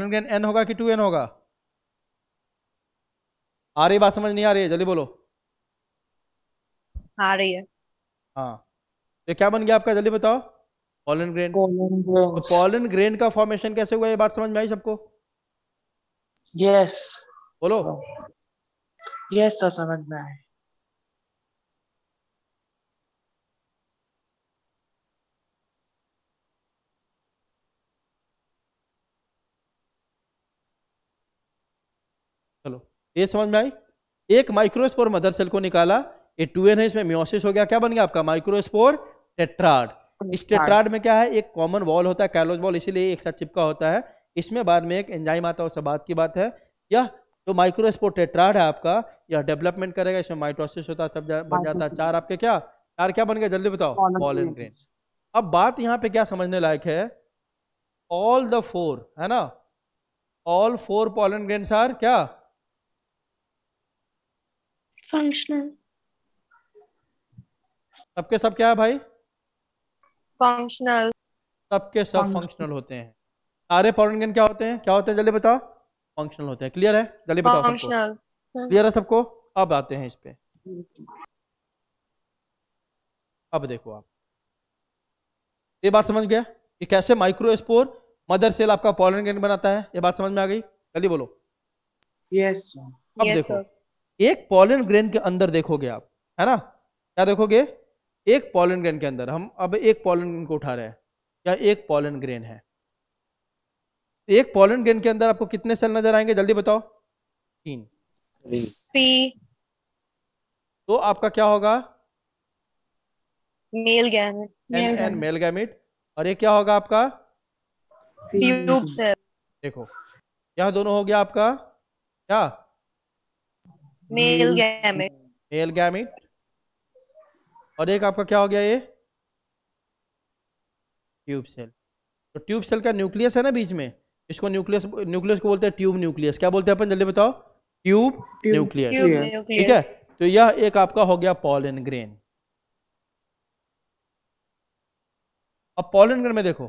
Speaker 1: एन ग्रेन एन होगा कि टू एन होगा आ रही बात समझ नहीं आ रही है जल्दी बोलो आ रही है हाँ तो क्या बन गया आपका जल्दी बताओ पॉलन ग्रेन पॉलन ग्रेन का फॉर्मेशन कैसे हुआ ये बात समझ में आई सबको यस बोलो यस तो समझ में आई चलो ये समझ में आई एक माइक्रोस्पोर मदर सेल को निकाला ये टू एन है इसमें म्योसिस हो गया क्या बन गया आपका माइक्रोस्पोर टेट्राड स्टेट्राड में क्या है एक कॉमन वॉल होता है कैलोज वॉल इसीलिए एक साथ चिपका होता है इसमें बाद में एक एंजाइम आता है और बात की बात है यह जो माइक्रोस्पोर टेट्राड है आपका यह डेवलपमेंट करेगा इसमें माइटोसिस होता है सब बन जाता है चार आपके क्या चार क्या बन गया जल्दी बताओ बॉल एंड ग्रेन अब बात यहाँ पे क्या समझने लायक है ऑल द फोर है ना all four and grain are क्या फंक्शनल सबके सब क्या है भाई फंक्शनल सबके सब फंक्शनल होते हैं सारे पॉर्गन क्या होते हैं क्या होते हैं जल्दी बताओ फंक्शनल होते हैं क्लियर है जल्दी बताओ फंक्शनल क्लियर है सबको अब आते हैं इस पे अब देखो आप ये बात समझ गया कि कैसे माइक्रोस्पोर मदर सेल आपका पॉलन बनाता है ये बात समझ में आ गई जल्दी बोलो यस अब yes, देखो sir. एक पॉलन ग्रेन के अंदर देखोगे आप है ना क्या देखोगे एक पॉलन ग्रेन के अंदर हम अब एक पॉलन ग्रेन को उठा रहे हैं या एक पॉलन ग्रेन है एक पॉलन ग्रेन के अंदर आपको कितने सेल नजर आएंगे जल्दी बताओ तीन तो आपका क्या होगा male gamete and male gamete और ये क्या होगा आपका ट्यूब सेल देखो यह दोनों हो गया आपका क्या मेल गैमेट मेल गैमेट और एक आपका क्या हो गया ये ट्यूब सेल तो ट्यूब सेल का न्यूक्लियस है ना बीच में इसको न्यूक्लियस न्यूक्लियस को बोलते हैं ट्यूब न्यूक्लियस क्या बोलते हैं अपन जल्दी बताओ ट्यूब न्यूक्लियस ठीक है तो यह एक आपका हो गया पॉलन ग्रेन अब पॉलन ग्रेन में देखो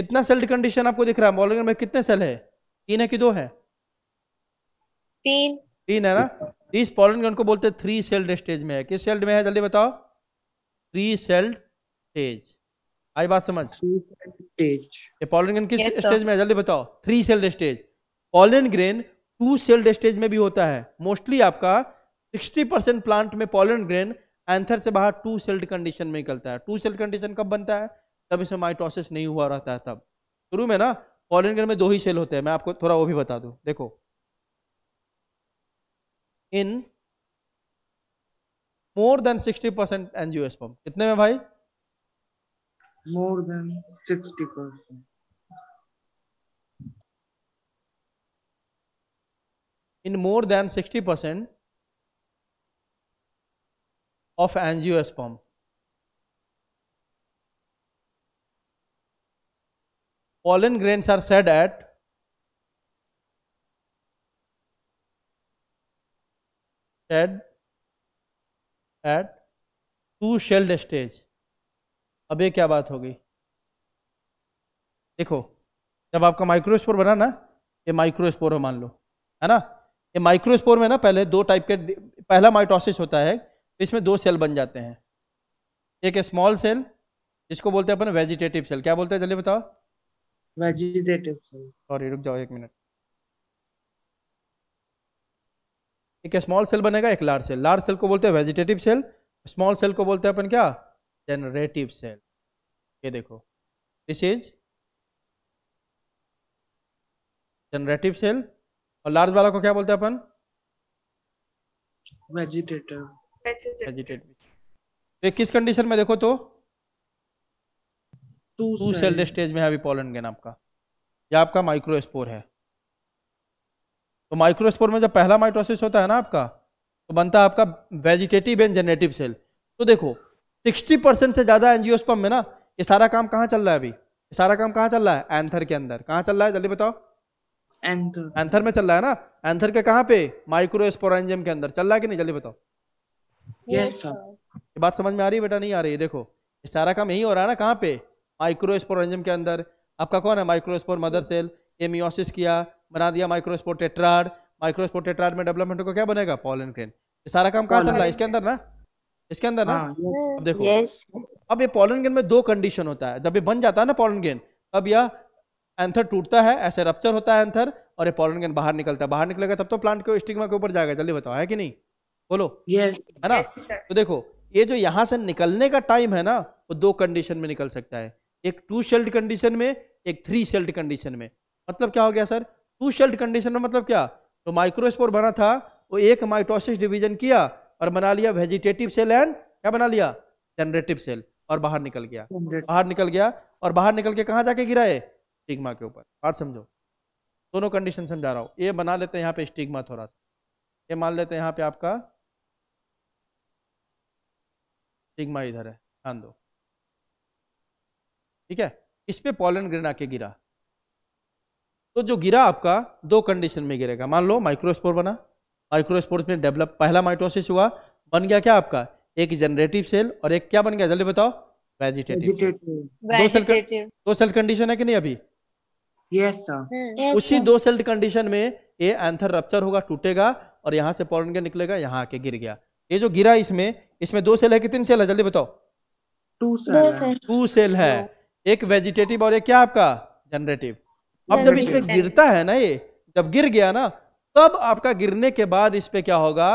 Speaker 1: कितना सेल कंडीशन आपको दिख रहा है पॉलन ग्रेन में कितने सेल है तीन है कि दो है तीन तीन है ना इस पॉलन गन को बोलते हैं थ्री सेल्ड स्टेज में है किस सेल्ड में है जल्दी बताओ थ्री सेल्ड स्टेज आई बात समझ ये पॉलन ग्रेन किस स्टेज में है जल्दी बताओ three celled stage pollen grain two celled stage में भी होता है मोस्टली आपका 60 परसेंट प्लांट में पॉलन ग्रेन एंथर से बाहर टू सेल्ड कंडीशन में निकलता है टू सेल्ड कंडीशन कब बनता है तब इसमें माइटोसिस नहीं हुआ रहता है तब शुरू में ना पॉलन ग्रेन में दो ही सेल होते हैं मैं आपको थोड़ा वो भी बता दूँ देखो in more than sixty percent angio angiosperm कितने में भाई more than sixty percent in more than sixty percent of angio angiosperm pollen grains are shed at shed at two celled stage अब ये क्या बात हो गई देखो जब आपका माइक्रोस्पोर बना ना ये माइक्रोस्पोर हो मान लो है ना ये माइक्रोस्पोर में ना पहले दो टाइप के पहला माइटोसिस होता है तो इसमें दो सेल बन जाते हैं एक स्मॉल सेल जिसको बोलते हैं अपन वेजिटेटिव सेल क्या बोलते हैं जल्दी बताओ वेजिटेटिव सेल सॉरी रुक जाओ एक मिनट एक स्मॉल सेल बनेगा एक लार्ज सेल लार्ज सेल को बोलते हैं वेजिटेटिव सेल स्मॉल सेल को बोलते हैं अपन क्या जनरेटिव सेल ये देखो दिस इज जनरेटिव सेल और लार्ज वाला को क्या बोलते हैं अपन वेजिटेटिव वेजिटेटिव तो किस कंडीशन में देखो तो टू सेल स्टेज में है अभी पोलन गेन आपका या आपका माइक्रोस्पोर है तो माइक्रोस्पोर में जब पहला माइटोसिस होता है ना आपका तो बनता है आपका वेजिटेटिव एंड जेनेटिव सेल तो देखो 60 परसेंट से ज़्यादा एनजियोस्पम में ना ये सारा काम कहाँ चल रहा है अभी ये सारा काम कहाँ चल रहा है एंथर के अंदर कहाँ चल रहा है जल्दी बताओ एंथर एंथर में चल रहा है ना एंथर के कहाँ पे माइक्रोस्पोरेंजियम के अंदर चल रहा है कि नहीं जल्दी बताओ यस सर ये बात समझ में आ रही है बेटा नहीं आ रही है देखो ये सारा काम यही हो रहा है ना कहाँ पे माइक्रोस्पोरेंजियम के अंदर आपका कौन है माइक्रोस्पोर मदर सेल एमियोसिस किया बना दिया माइक्रोस्पोर टेट्राड माइक्रोस्पोर टेट्राड में डेवलपमेंट को क्या बनेगा पॉलन ग्रेन ये सारा काम कहाँ चल रहा है इसके अंदर ना इसके अंदर ना हाँ, अब देखो अब ये पॉलन गेन में दो कंडीशन होता है जब ये बन जाता है ना पॉलन गेन तब यह एंथर टूटता है ऐसे रप्चर होता है एंथर और ये पॉलन गेन बाहर निकलता है बाहर निकलेगा तब तो प्लांट के स्टिग्मा के ऊपर जाएगा जल्दी बताओ है कि नहीं बोलो है ना तो देखो ये जो यहाँ से निकलने का टाइम है ना वो दो कंडीशन में निकल सकता है एक टू शेल्ड कंडीशन में एक थ्री शेल्ड कंडीशन में मतलब क्या हो गया सर टू शेल्ड में मतलब क्या तो माइक्रोस्पोर बना था वो एक माइटोसिस डिवीजन किया और बना लिया वेजिटेटिव सेल एंड क्या बना लिया जनरेटिव सेल और बाहर निकल गया बाहर निकल गया और बाहर निकल के कहाँ जाके गिरा है स्टिग्मा के ऊपर बात समझो दोनों कंडीशन समझा रहा हूँ ये बना लेते हैं यहाँ पे स्टिग्मा थोड़ा सा ये मान लेते हैं यहाँ पे आपका स्टिग्मा इधर है ध्यान दो ठीक है इस पे पॉलन ग्रेन आके गिरा तो जो गिरा आपका दो कंडीशन में गिरेगा मान लो माइक्रोस्पोर बना माइक्रोस्पोर में डेवलप पहला माइटोसिस हुआ बन गया क्या आपका एक जनरेटिव सेल और एक क्या बन गया जल्दी बताओ वेजिटेटिव दो सेल दो सेल कंडीशन है कि नहीं अभी यस सर हम्म। उसी दो सेल कंडीशन में ये एंथर रप्चर होगा टूटेगा और यहाँ से पॉलन के निकलेगा यहाँ आके गिर गया ये जो गिरा इसमें इसमें दो सेल है तीन सेल है जल्दी बताओ टू सेल टू सेल है एक वेजिटेटिव और एक क्या आपका जनरेटिव अब जब इस इसमें गिरता है ना ये जब गिर गया ना तब आपका गिरने के बाद इस पे क्या होगा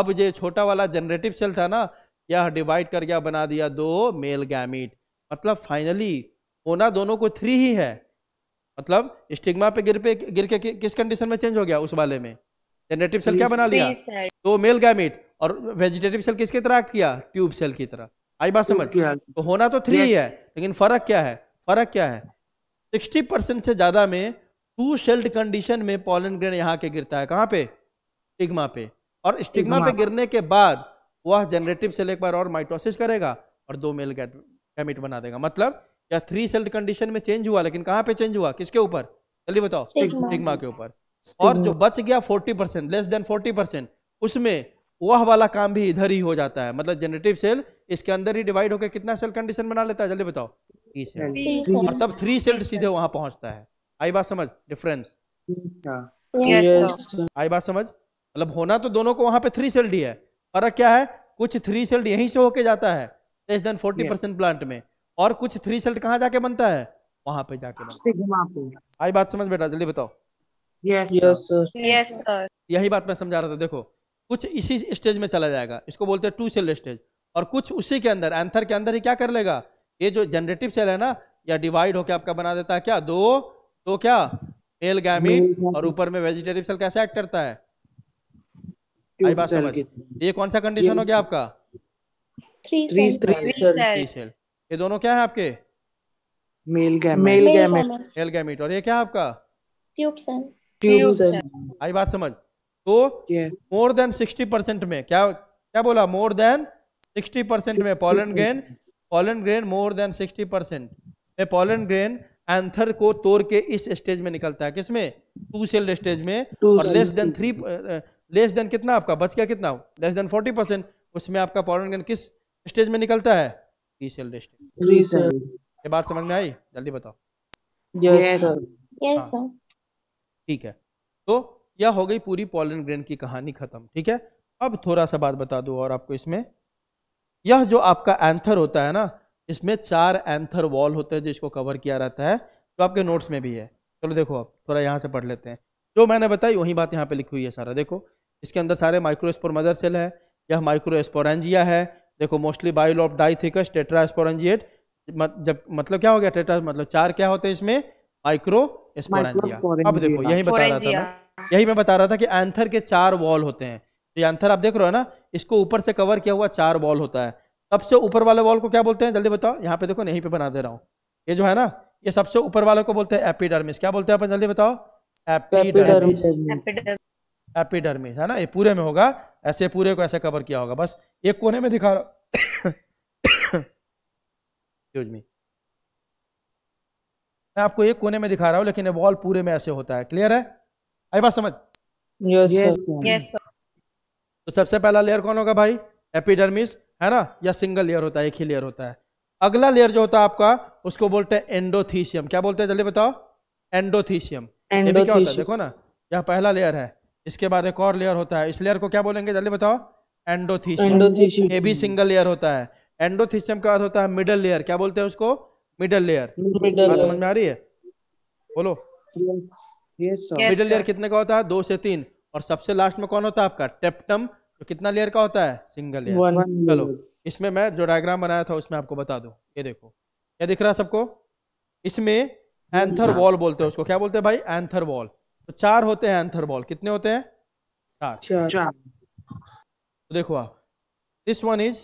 Speaker 1: अब ये छोटा वाला जनरेटिव सेल था ना यह डिवाइड कर गया बना दिया दो मेल गैमिट मतलब फाइनली होना दोनों को थ्री ही है मतलब स्टिग्मा पे गिर पे गिर के कि, किस कंडीशन में चेंज हो गया उस वाले में जनरेटिव सेल क्या बना लिया दो मेल गैमिट और वेजिटेटिव सेल किसके तरह एक्ट किया ट्यूब सेल की तरह आई बात समझ तो होना तो थ्री ही है लेकिन फर्क क्या है फर्क क्या है सिक्सटी परसेंट से ज़्यादा में टू शेल्ड कंडीशन में पॉलन ग्रेन यहाँ के गिरता है कहाँ पे स्टिग्मा पे और स्टिग्मा पे गिरने के बाद वह जनरेटिव सेल एक बार और माइटोसिस करेगा और दो मेल गैमिट बना देगा मतलब या थ्री सेल्ड कंडीशन में चेंज हुआ लेकिन कहाँ पे चेंज हुआ किसके ऊपर जल्दी बताओ स्टिग्मा के ऊपर और जो बच गया forty percent less than forty percent उसमें वह वाला काम भी इधर ही हो जाता है मतलब जनरेटिव सेल इसके अंदर ही डिवाइड होकर कितना सेल कंडीशन बना लेता है जल्दी बताओ थ्री सेल्ड और थ्री सेल्ड सीधे वहां पहुंचता है आई बात समझ डिफरेंस आई बात समझ मतलब होना तो दोनों को वहां पे थ्री सेल्ड ही है फर्क क्या है कुछ थ्री सेल्ड यहीं से होके जाता है less than forty percent plant में और कुछ थ्री सेल्ड कहाँ जाके बनता है वहां पे जाके बनता है आई बात समझ बेटा जल्दी बताओ यही बात मैं समझा रहा था देखो कुछ इसी स्टेज में चला जाएगा इसको बोलते हैं टू सेल स्टेज और कुछ उसी के अंदर एंथर के अंदर ही क्या कर लेगा ये जो जनरेटिव सेल है ना या डिवाइड होकर आपका बना देता है क्या दो तो क्या मेल गैमिट और ऊपर में वेजिटेटिव सेल कैसे एक्ट करता है आई बात समझ तो ये कौन सा कंडीशन हो गया आपका थ्री सेल ये दोनों क्या है आपके मेल मेल मेल गैमेट और ये क्या आपका ट्यूब आई बात समझ तो मोर देन सिक्सटी परसेंट में क्या क्या बोला मोर देन सिक्सटी परसेंट में pollen gain pollen grain more than 60 percent में पॉलन ग्रेन एंथर को तोड़ के इस स्टेज में निकलता है किसमें टू सेल स्टेज में और less than three less than कितना आपका बच गया कितना लेस देन फोर्टी परसेंट उसमें आपका पॉलन ग्रेन किस स्टेज में निकलता है थ्री सेल स्टेज ये बात समझ में आई जल्दी बताओ हाँ। ठीक है तो यह हो गई पूरी पॉलन ग्रेन की कहानी खत्म ठीक है अब थोड़ा सा बात बता दो और आपको इसमें यह जो आपका एंथर होता है ना इसमें चार एंथर वॉल होते हैं जिसको कवर किया रहता है जो आपके नोट्स में भी है चलो देखो आप थोड़ा यहाँ से पढ़ लेते हैं जो मैंने बताई वही बात यहाँ पे लिखी हुई है सारा देखो इसके अंदर सारे माइक्रोस्पोर मदर सेल है यह माइक्रोस्पोरेंजिया है देखो mostly bilobed dithecous tetrasporangiate जब मतलब क्या हो गया टेट्रा मतलब चार क्या होते हैं इसमें माइक्रो एस्पोरेंजिया अब देखो यही बता रहा था यही मैं बता रहा था कि एंथर के चार वॉल होते हैं तो आंसर आप देख रहे हो ना इसको ऊपर से कवर किया हुआ चार बॉल होता है सबसे ऊपर वाले बॉल को क्या बोलते हैं जल्दी बताओ यहाँ पे देखो नहीं पे बना दे रहा हूँ ये जो है ना ये सबसे ऊपर वाले को बोलते हैं एपीडर्मिस क्या बोलते हैं अपन जल्दी बताओ एपीडर्मिस एपीडर्मिस है ना ये पूरे में होगा ऐसे पूरे को ऐसे कवर किया होगा बस एक कोने में दिखा रहा हूँ मैं आपको एक कोने में दिखा रहा हूँ लेकिन ये बॉल पूरे में ऐसे होता है क्लियर है आई बात समझ यस yes, तो सबसे पहला लेयर कौन होगा भाई एपिडर्मिस है ना या सिंगल लेयर होता है एक ही लेयर होता है अगला लेयर जो होता है आपका उसको बोलते हैं एंडोथीशियम क्या बोलते हैं जल्दी बताओ एंडोथीशियम एंडो क्या होता है देखो ना यह पहला लेयर है इसके बाद एक और लेयर होता है इस लेयर को क्या बोलेंगे जल्दी बताओ एंडोथीशियम ये भी सिंगल लेयर होता है एंडोथीशियम का अर्थ होता है मिडल लेयर क्या बोलते हैं उसको मिडल लेयर समझ में आ रही है बोलो मिडल लेयर कितने का होता है दो से तीन और सबसे लास्ट में कौन होता है आपका टेप्टम तो कितना लेयर का होता है सिंगल लेयर चलो इसमें मैं जो डायग्राम बनाया था उसमें आपको बता दू ये देखो क्या दिख रहा है सबको इसमें एंथर वॉल बोलते हैं उसको क्या बोलते हैं भाई एंथर वॉल तो चार होते हैं एंथर वॉल कितने होते हैं चार तो देखो आप दिस वन इज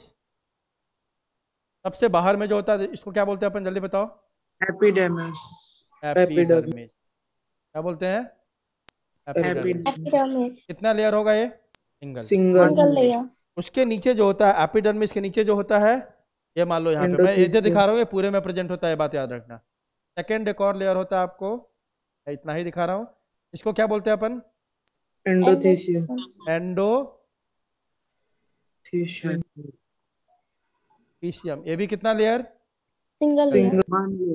Speaker 1: सबसे बाहर में जो होता है इसको क्या बोलते हैं अपन जल्दी बताओ एपिडर्मिस
Speaker 2: एपिडेमिस
Speaker 1: क्या बोलते हैं एपिडर्मिस कितना लेयर होगा ये सिंगल सिंगल लेयर उसके नीचे जो होता है एपिडर्मिस के नीचे जो होता है ये मान लो यहाँ पे मैं ये दिखा रहा हूँ पूरे में प्रेजेंट होता है बात याद रखना सेकेंड एक और लेयर होता है आपको इतना ही दिखा रहा हूँ इसको क्या बोलते हैं अपन एंडोथीशियम एंडो थीशियम ये भी कितना लेयर सिंगल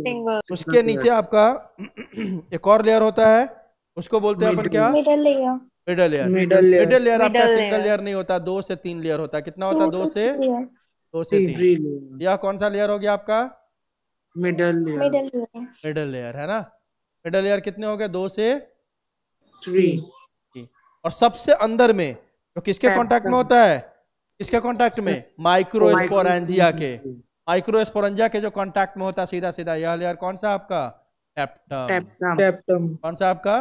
Speaker 1: सिंगल उसके नीचे आपका एक और लेयर होता है उसको बोलते हैं अपन क्या middle layer middle layer middle layer आपका सिंगल लेयर नहीं होता दो से तीन लेयर होता कितना होता दो से दो से तीन यह कौन सा लेयर हो गया आपका मिडल लेयर मिडल लेयर है ना मिडल लेयर कितने हो गए दो से थ्री और सबसे अंदर में तो किसके कांटेक्ट में होता है किसके कांटेक्ट में माइक्रोस्पोरेंजिया के माइक्रोस्पोरेंजिया के जो कांटेक्ट में होता है सीधा सीधा यह लेयर कौन सा आपका टेप्टम टेप्टम कौन सा आपका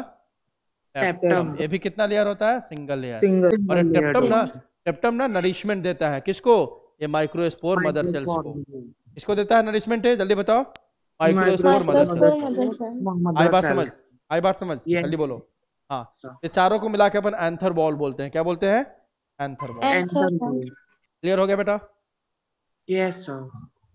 Speaker 1: सेप्टम ये भी कितना लेयर होता है सिंगल लेयर सिंगल और टेप्टम ना टेप्टम ना नरिशमेंट देता है किसको ये माइक्रोस्पोर मदर सेल्स को इसको देता है नरिशमेंट है जल्दी बताओ माइक्रोस्पोर मदर सेल्स आई बात समझ आई बात समझ जल्दी बोलो हाँ।, हाँ ये चारों को मिला के अपन एंथर बॉल बोलते हैं क्या बोलते हैं एंथर बॉल क्लियर हो गया बेटा यस सर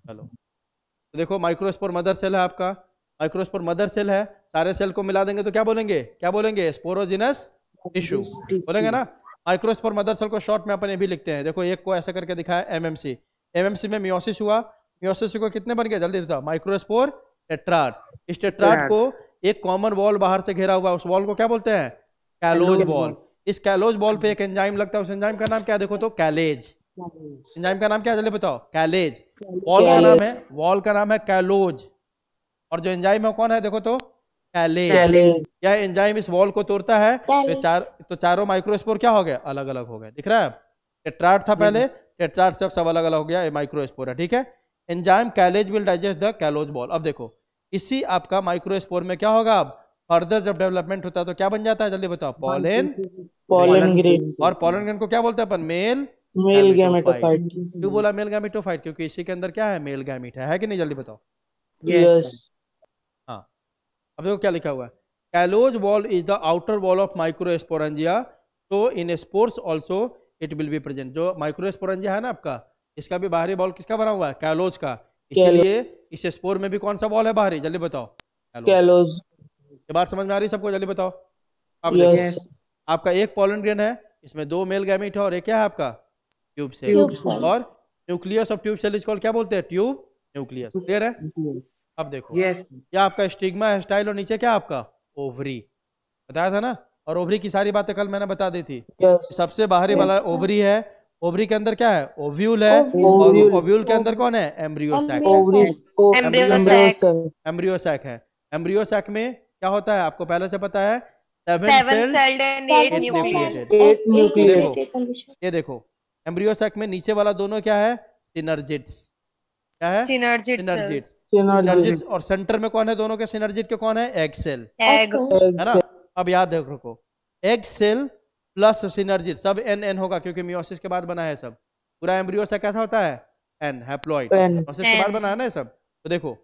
Speaker 1: हेलो तो देखो माइक्रोस्पोर मदर सेल है आपका माइक्रोस्पोर मदर सेल है सारे सेल को मिला देंगे तो क्या बोलेंगे क्या बोलेंगे स्पोरोजिनस टिश्यू बोलेंगे ना माइक्रोस्पोर मदर सेल को शॉर्ट में अपन ये भी लिखते हैं देखो एक को ऐसा करके दिखाया एमएमसी एमएमसी में मियोसिस हुआ मियोसिस को कितने बन गए जल्दी बताओ माइक्रोस्पोर टेट्राट इस टेट्राट को एक कॉमन वॉल बाहर से घेरा हुआ उस वॉल को क्या बोलते हैं कैलोज वॉल इस कैलोज बॉल पे एक एंजाइम लगता है उस एंजाइम का नाम क्या देखो तो कैलेज एंजाइम का नाम क्या जल्दी बताओ कैलेज वॉल का नाम है वॉल का नाम है कैलोज और जो एंजाइम है कौन है देखो तो कैलेज यह एंजाइम इस वॉल को तोड़ता है तो चार तो चारों माइक्रोस्पोर क्या हो गया अलग अलग हो गए दिख रहा है टेट्राट था पहले टेट्राट हम्म. से सब अलग अलग हो गया ये माइक्रोस्पोर है ठीक है enzyme callase will digest the callose wall अब देखो इसी आपका माइक्रोस्पोर में क्या होगा अब फर्दर जब डेवलपमेंट होता है तो क्या बन जाता है जल्दी बताओ पॉलन पॉलन ग्रेन और पॉलन ग्रेन को क्या बोलते हैं अपन मेल
Speaker 2: मेल गैमेटोफाइट क्यों बोला
Speaker 1: मेल गैमेटोफाइट क्योंकि इसी के अंदर क्या है मेल गैमेट है, है कि नहीं जल्दी बताओ यस अब देखो क्या लिखा हुआ है callose wall is the outer wall of microsporangia तो in spores also it will be present जो माइक्रोस्पोरेंजिया है ना आपका इसका भी बाहरी वॉल किसका बना हुआ है कैलोज का इसलिए इस स्पोर में भी कौन सा वॉल है बाहरी जल्दी बताओ कैलोज ये बात समझ में आ रही है सबको जल्दी बताओ अब देखिए आपका एक पॉलन ग्रेन है इसमें दो मेल गैमेट है और एक क्या है आपका ट्यूब सेल और nucleus of tube cell is इसको क्या बोलते हैं ट्यूब न्यूक्लियस क्लियर है अब देखो यस yes. ये आपका स्टिग्मा है स्टाइल और नीचे क्या आपका ओवरी बताया था ना और ओवरी की सारी बातें कल मैंने बता दी थी yes. सबसे बाहरी yes. वाला ओवरी है ओवरी के अंदर क्या है ओव्यूल है और ओव्यूल के अंदर कौन है एम्ब्रियोसैक एम्ब्रियोसैक है एम्ब्रियोसैक में क्या होता है आपको पहले से पता है ये देखो एम्ब्रियोसैक में नीचे वाला दोनों क्या है सिनर्जिट्स क्या है सिनर्जिट सिनर्जिट और सेंटर में कौन है दोनों के सिनर्जिट के कौन है एग सेल एग है ना अब याद देख रखो एग सेल प्लस सिनर्जिट सब एन एन होगा क्योंकि मियोसिस के बाद बना है सब पूरा एम्ब्रियो से कैसा होता है एन हैप्लॉइड मियोसिस के बाद बना है ना सब तो देखो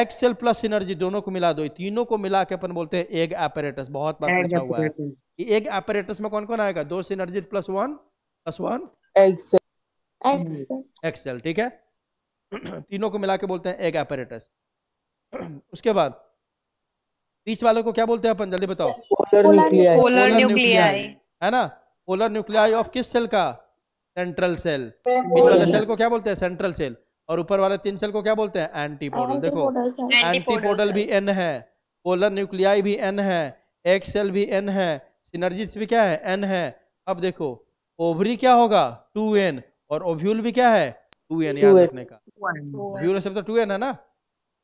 Speaker 1: एग सेल प्लस सिनर्जी दोनों को मिला दो तीनों को मिला के अपन बोलते हैं एग एपरेटस बहुत बार पूछा हुआ है कि एग एपरेटस में कौन कौन आएगा दो synergy plus one plus one egg cell egg cell ठीक है तीनों को मिला के बोलते हैं एग एपरेटस उसके बाद बीच वालों को क्या बोलते हैं अपन जल्दी बताओ पोलर न्यूक्लियाई पोलर है ना पोलर न्यूक्लियाई ऑफ किस सेल का सेंट्रल सेल बीच वाले सेल को क्या बोलते हैं सेंट्रल सेल और ऊपर वाले तीन सेल को क्या बोलते हैं एंटीपोडल देखो एंटीपोडल भी एन है पोलर न्यूक्लियाई भी एन है एक सेल भी एन है सिनर्जिस भी क्या है एन है अब देखो ओवरी क्या होगा टू एन और ओव्यूल भी क्या है टू एन याद रखने का ब्यूरो तो टू एन है ना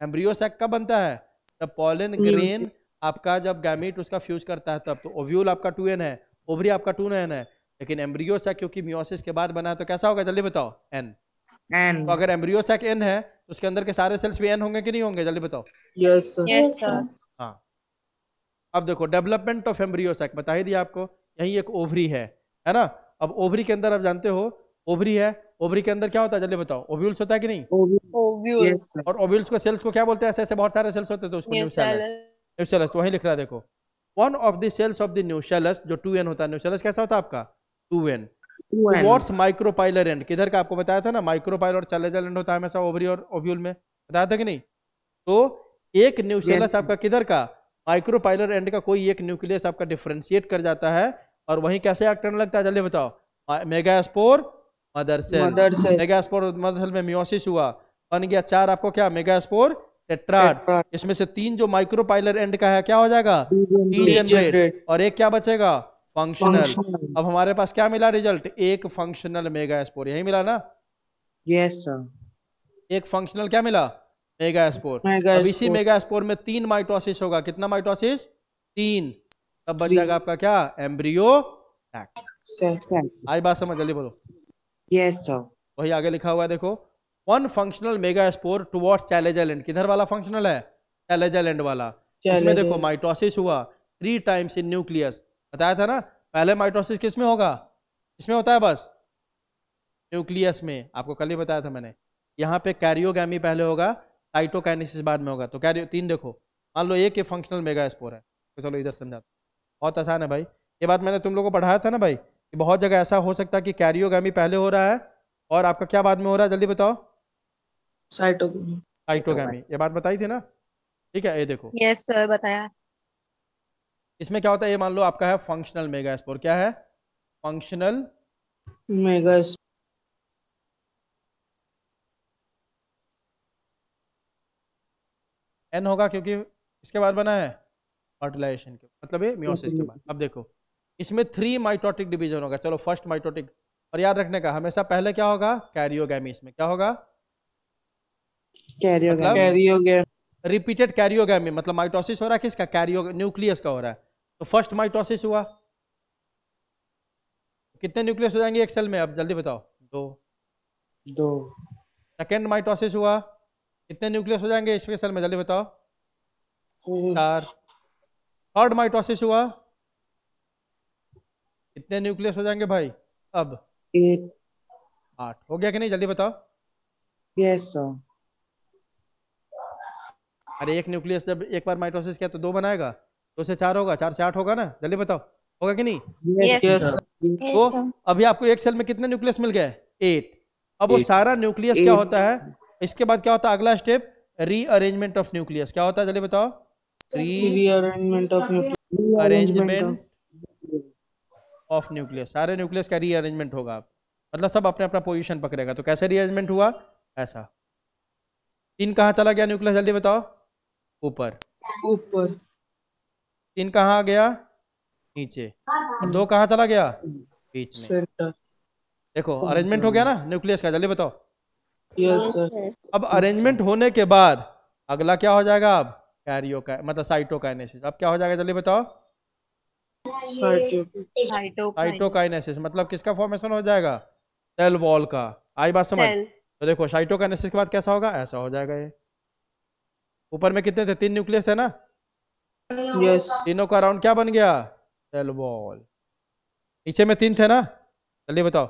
Speaker 1: एम्ब्रियो सेक कब बनता है जब पॉलन ग्रेन आपका जब गैमेट उसका फ्यूज करता है तब तो ओव्यूल आपका टू एन है ओवरी आपका टू एन है लेकिन एम्ब्रियो सेक क्योंकि मियोसिस के बाद बना है तो कैसा होगा जल्दी बताओ एन एन तो अगर एम्ब्रियो सेक एन है तो उसके अंदर के सारे सेल्स भी एन होंगे कि नहीं होंगे जल्दी बताओ यस यस सर हाँ अब देखो डेवलपमेंट ऑफ एम्ब्रियो सेक बता ही दिया आपको यही एक ओवरी है है ना अब ओवरी के अंदर आप जानते हो ओवरी है ओवरी के अंदर क्या होता है जल्दी बताओ ओव्यूल्स होता है कि नहीं ओव्यूल और ओव्यूल्स को सेल्स को क्या बोलते हैं ऐसे ऐसे बहुत सारे सेल्स होते हैं तो उसको न्यूसेलस तो वही लिख रहा देखो one of the cells of the nucellus जो टू एन होता है न्यूसेलस कैसा होता है आपका two n towards micropylar end किधर का आपको बताया था ना माइक्रोपाइल और चैलेजल एंड होता है हमेशा ओवरी और ओव्यूल में बताया था कि नहीं तो एक न्यूसेलस आपका किधर का माइक्रोपाइलर एंड का कोई एक न्यूक्लियस आपका डिफ्रेंशिएट कर जाता है और वहीं कैसे एक्ट करने लगता है जल्दी बताओ megaspore mother cell mother cell megaspore mother cell में मियोसिस हुआ बन गया चार आपको क्या मेगास्पोर टेट्राड इसमें से तीन जो माइक्रोपाइलर एंड का है क्या हो जाएगा डीजेनरेट और एक क्या बचेगा फंक्शनल अब हमारे पास क्या मिला रिजल्ट एक फंक्शनल मेगास्पोर यही मिला ना यस सर एक फंक्शनल क्या मिला मेगास्पोर अब इसी मेगास्पोर में तीन माइटोसिस होगा कितना माइटोसिस तीन तब बन जाएगा आपका क्या एम्ब्रियो आई बात समझ जल्दी बोलो yes वही आगे लिखा हुआ है देखो one functional megaspore towards chalazal किधर वाला फंक्शनल है चैलेजल वाला इसमें देखो माइटोसिस हुआ थ्री टाइम्स इन न्यूक्लियस बताया था ना पहले माइटोसिस किस में होगा इसमें होता है बस न्यूक्लियस में आपको कल ही बताया था मैंने यहाँ पे कैरियोगी पहले होगा साइटोकाइनेसिस बाद में होगा तो कैरियो तीन देखो मान लो एक ये फंक्शनल मेगा स्पोर है तो चलो इधर समझाते बहुत आसान है भाई ये बात मैंने तुम लोग को पढ़ाया था ना भाई कि बहुत जगह ऐसा हो सकता है कि कैरियोगी पहले हो रहा है और आपका क्या बाद में हो रहा है जल्दी बताओ साइटोगी साइटोगी ये बात बताई थी ना ठीक है ये देखो यस सर बताया इसमें क्या होता है ये मान लो आपका है फंक्शनल मेगा स्पोर क्या है फंक्शनल मेगा एन होगा क्योंकि इसके बाद बना है फर्टिलाइजेशन के मतलब ये मियोसिस के बाद अब देखो इसमें थ्री माइटोटिक डिवीजन होगा चलो फर्स्ट माइटोटिक और याद रखने का हमेशा पहले क्या होगा कैरियोगी इसमें क्या होगा रिपीटेड कैरियोगी मतलब माइटोसिस मतलब हो रहा है किसका कैरियो न्यूक्लियस का हो रहा है तो फर्स्ट माइटोसिस हुआ कितने न्यूक्लियस हो जाएंगे एक सेल में अब जल्दी बताओ दो दो सेकेंड माइटोसिस हुआ कितने न्यूक्लियस हो जाएंगे इसके सेल में जल्दी बताओ हम्म। चार थर्ड माइटोसिस हुआ कितने न्यूक्लियस हो जाएंगे भाई अब एक आठ हो गया कि नहीं जल्दी बताओ यस अरे एक न्यूक्लियस जब एक बार माइटोसिस किया तो दो बनाएगा तो से चार होगा चार से आठ होगा ना जल्दी बताओ होगा कि नहीं yes, yes, yes, तो अभी आपको एक सेल में कितने न्यूक्लियस मिल गए एट अब eight. वो सारा न्यूक्लियस eight. क्या होता है इसके बाद क्या होता है अगला स्टेप रीअरेंजमेंट ऑफ न्यूक्लियस क्या होता है जल्दी बताओ rearrangement of arrangement of nucleus सारे न्यूक्लियस का रीअरेंजमेंट होगा मतलब सब अपने अपना पोजिशन पकड़ेगा तो कैसे रीअरेंजमेंट हुआ ऐसा तीन कहाँ चला गया न्यूक्लियस जल्दी बताओ ऊपर ऊपर तीन कहाँ आ गया नीचे और दो कहाँ चला गया बीच में देखो अरेंजमेंट हो गया ना न्यूक्लियस का जल्दी बताओ यस सर अब अरेंजमेंट होने के बाद अगला क्या हो जाएगा अब कैरियो का मतलब साइटोकाइनेसिस अब क्या हो जाएगा जल्दी बताओ साइटोकाइनेसिस मतलब किसका फॉर्मेशन हो जाएगा सेल वॉल का आई बात समझ तो देखो साइटोकाइनेसिस के बाद कैसा होगा ऐसा हो जाएगा ये ऊपर में कितने थे तीन न्यूक्लियस है ना यस तीनों का राउंड क्या बन गया सेल वॉल नीचे में तीन थे ना जल्दी बताओ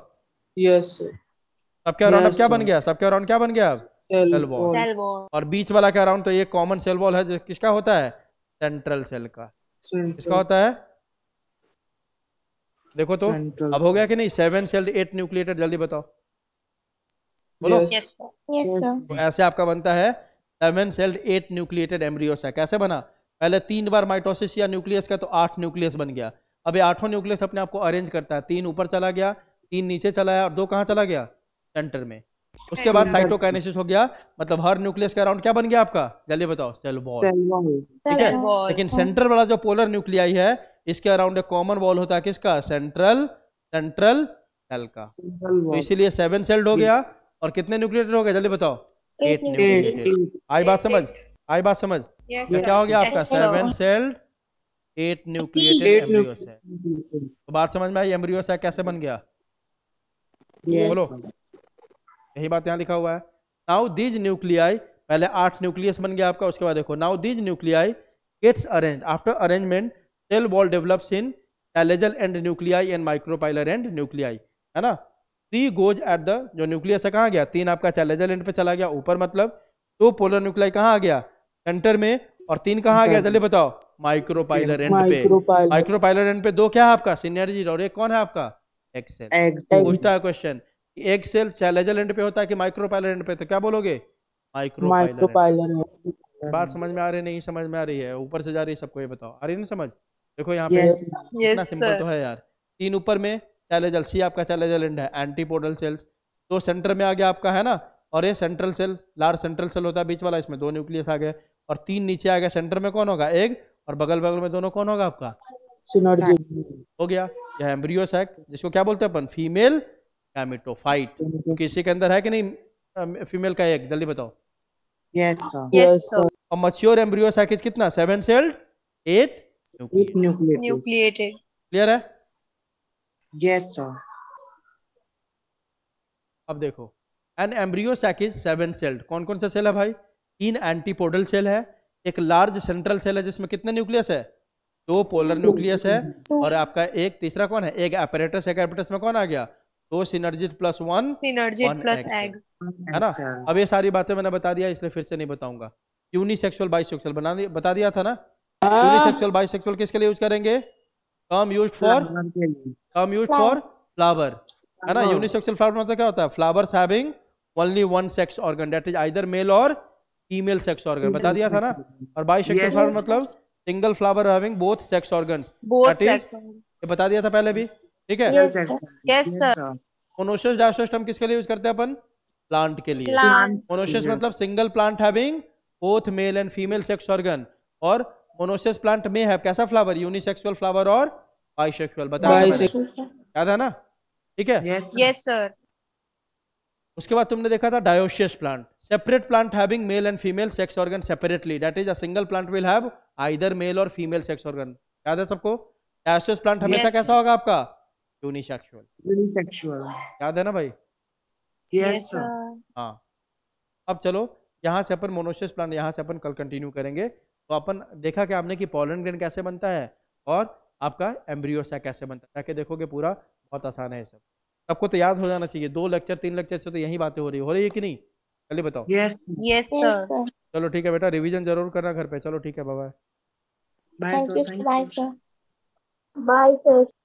Speaker 1: यस सबके सबका राउंड क्या बन गया सबके राउंड क्या बन गया अब सेल वॉल और बीच वाला का राउंड तो ये कॉमन सेल वॉल है जो किसका होता है सेंट्रल सेल का किसका होता है देखो तो अब हो गया कि नहीं सेवन सेल एट न्यूक्लिएटेड जल्दी बताओ बोलो yes. Yes, तो ऐसे आपका बनता है सेवन सेल्ड एट न्यूक्लिएटेड है कैसे बना पहले तीन बार माइटोसिस या न्यूक्लियस का तो आठ न्यूक्लियस बन गया अब ये आठों न्यूक्लियस अपने आप को अरेंज करता है तीन ऊपर चला गया तीन नीचे चलाया और दो कहाँ चला गया सेंटर में उसके बाद साइटोकाइनेसिस हो गया मतलब हर न्यूक्लियस का अराउंड क्या बन गया आपका जल्दी बताओ सेल वॉल ठीक है लेकिन सेंट्रल वाला जो पोलर न्यूक्लियाई है इसके अराउंड एक कॉमन वॉल होता है किसका सेंट्रल सेंट्रल सेल का तो इसीलिए सेवन सेल्ड हो गया और कितने न्यूक्लिएटेड हो गए जल्दी बताओ
Speaker 2: एट न्यूक्लिएटेड
Speaker 1: आई बात समझ आई बात समझ ये तो क्या हो गया आपका seven celled eight nucleated embryo तो बात समझ में आई एम्ब्रियो कैसे बन गया बोलो यही बात यहाँ लिखा हुआ है नाउ दीज न्यूक्लियाई पहले आठ न्यूक्लियस बन गया आपका उसके बाद देखो now these nuclei gets arrange after arrangement cell wall develops in chalazal end nuclei and micropylar end nuclei है ना थ्री गोज एट द जो न्यूक्लियस है कहाँ गया तीन आपका चैलेजल एंड पे चला गया ऊपर मतलब दो तो पोलर न्यूक्लियाई कहाँ आ गया सेंटर में और तीन कहाँ आ गया चलिए बताओ माइक्रोपाइलर एंड पे माइक्रोपाइलर एंड पे दो क्या है आपका सीनियर और एक कौन है आपका एक्सेल पूछता है क्वेश्चन एक सेल लेजल एंड पे होता है कि माइक्रो पायलर एंड पे तो क्या बोलोगे माइक्रो माइक्रो पायलर बात समझ में आ रही नहीं समझ में आ रही है ऊपर से जा रही है सबको ये बताओ आ रही नहीं समझ देखो यहाँ पे इतना सिंपल तो है यार तीन ऊपर में चैलेजल सी आपका चैलेजल एंड है एंटीपोडल सेल्स दो सेंटर में आ गया आपका है ना और ये central cell large central cell होता है बीच वाला इसमें दो न्यूक्लियस आ गए और तीन नीचे आ गया सेंटर में कौन होगा एक और बगल बगल में दोनों कौन होगा आपका हो गया यह एम्ब्रियो सैक जिसको क्या बोलते हैं अपन फीमेल गैमेटोफाइट किसी के अंदर है कि नहीं फीमेल का एक जल्दी बताओ यस यस और मच्योर एम्ब्रियो साइज कितना seven celled eight nucleated clear है यस सर अब देखो an embryo sac seven celled कौन कौन सा सेल है भाई तीन एंटीपोडल सेल है एक लार्ज सेंट्रल सेल है जिसमें कितने न्यूक्लियस है दो पोलर न्यूक्लियस है और आपका एक तीसरा कौन है एक एपरेटस एक एपरेटस में कौन आ गया तो synergid plus one synergid plus egg है ना अब ये सारी बातें मैंने बता दिया इसलिए फिर से नहीं बताऊंगा यूनिसेक्सुअल बाइसेक्सुअल बना दिया बता दिया था ना यूनिसेक्सुअल हाँ। बाइसेक्सुअल किसके लिए यूज करेंगे term use for term use for flower है ना यूनिसेक्सुअल हाँ। फ्लावर मतलब क्या होता है flower having only one sex organ that is either male और फीमेल सेक्स ऑर्गन बता दिया था ना और बाइसेक्सुअल फ्लावर मतलब single flower having both sex organs that is ये बता दिया था पहले भी ठीक है यस सर मोनोशियस डाइसोस्टम किसके लिए यूज करते हैं अपन प्लांट के लिए मोनोशियस मतलब single plant having both male and female sex organ और मोनोशियस प्लांट में है कैसा फ्लावर यूनिसेक्सुअल फ्लावर और बाइसेक्सुअल बताया याद है ना ठीक है यस yes, सर उसके बाद तुमने देखा था dioecious plant separate plant having male and female sex organ separately that is a single plant will have either male और फीमेल सेक्स ऑर्गन याद है सबको डायोशियस प्लांट हमेशा yes, कैसा होगा आपका यूनिसेक्सुअल यूनिसेक्सुअल याद है ना भाई यस सर हाँ अब चलो यहाँ से अपन मोनोशियस प्लांट यहाँ से अपन कल कंटिन्यू करेंगे तो अपन देखा क्या आपने कि पॉलन ग्रेन कैसे बनता है और आपका एम्ब्रियोसा कैसे बनता है ताकि देखोगे पूरा बहुत आसान है सब सबको तो याद हो जाना चाहिए दो लेक्चर तीन लेक्चर से तो यही बातें हो रही हो रही है कि नहीं चलिए बताओ यस यस सर चलो ठीक है बेटा रिवीजन जरूर करना घर पे चलो ठीक है bye bye sir bye sir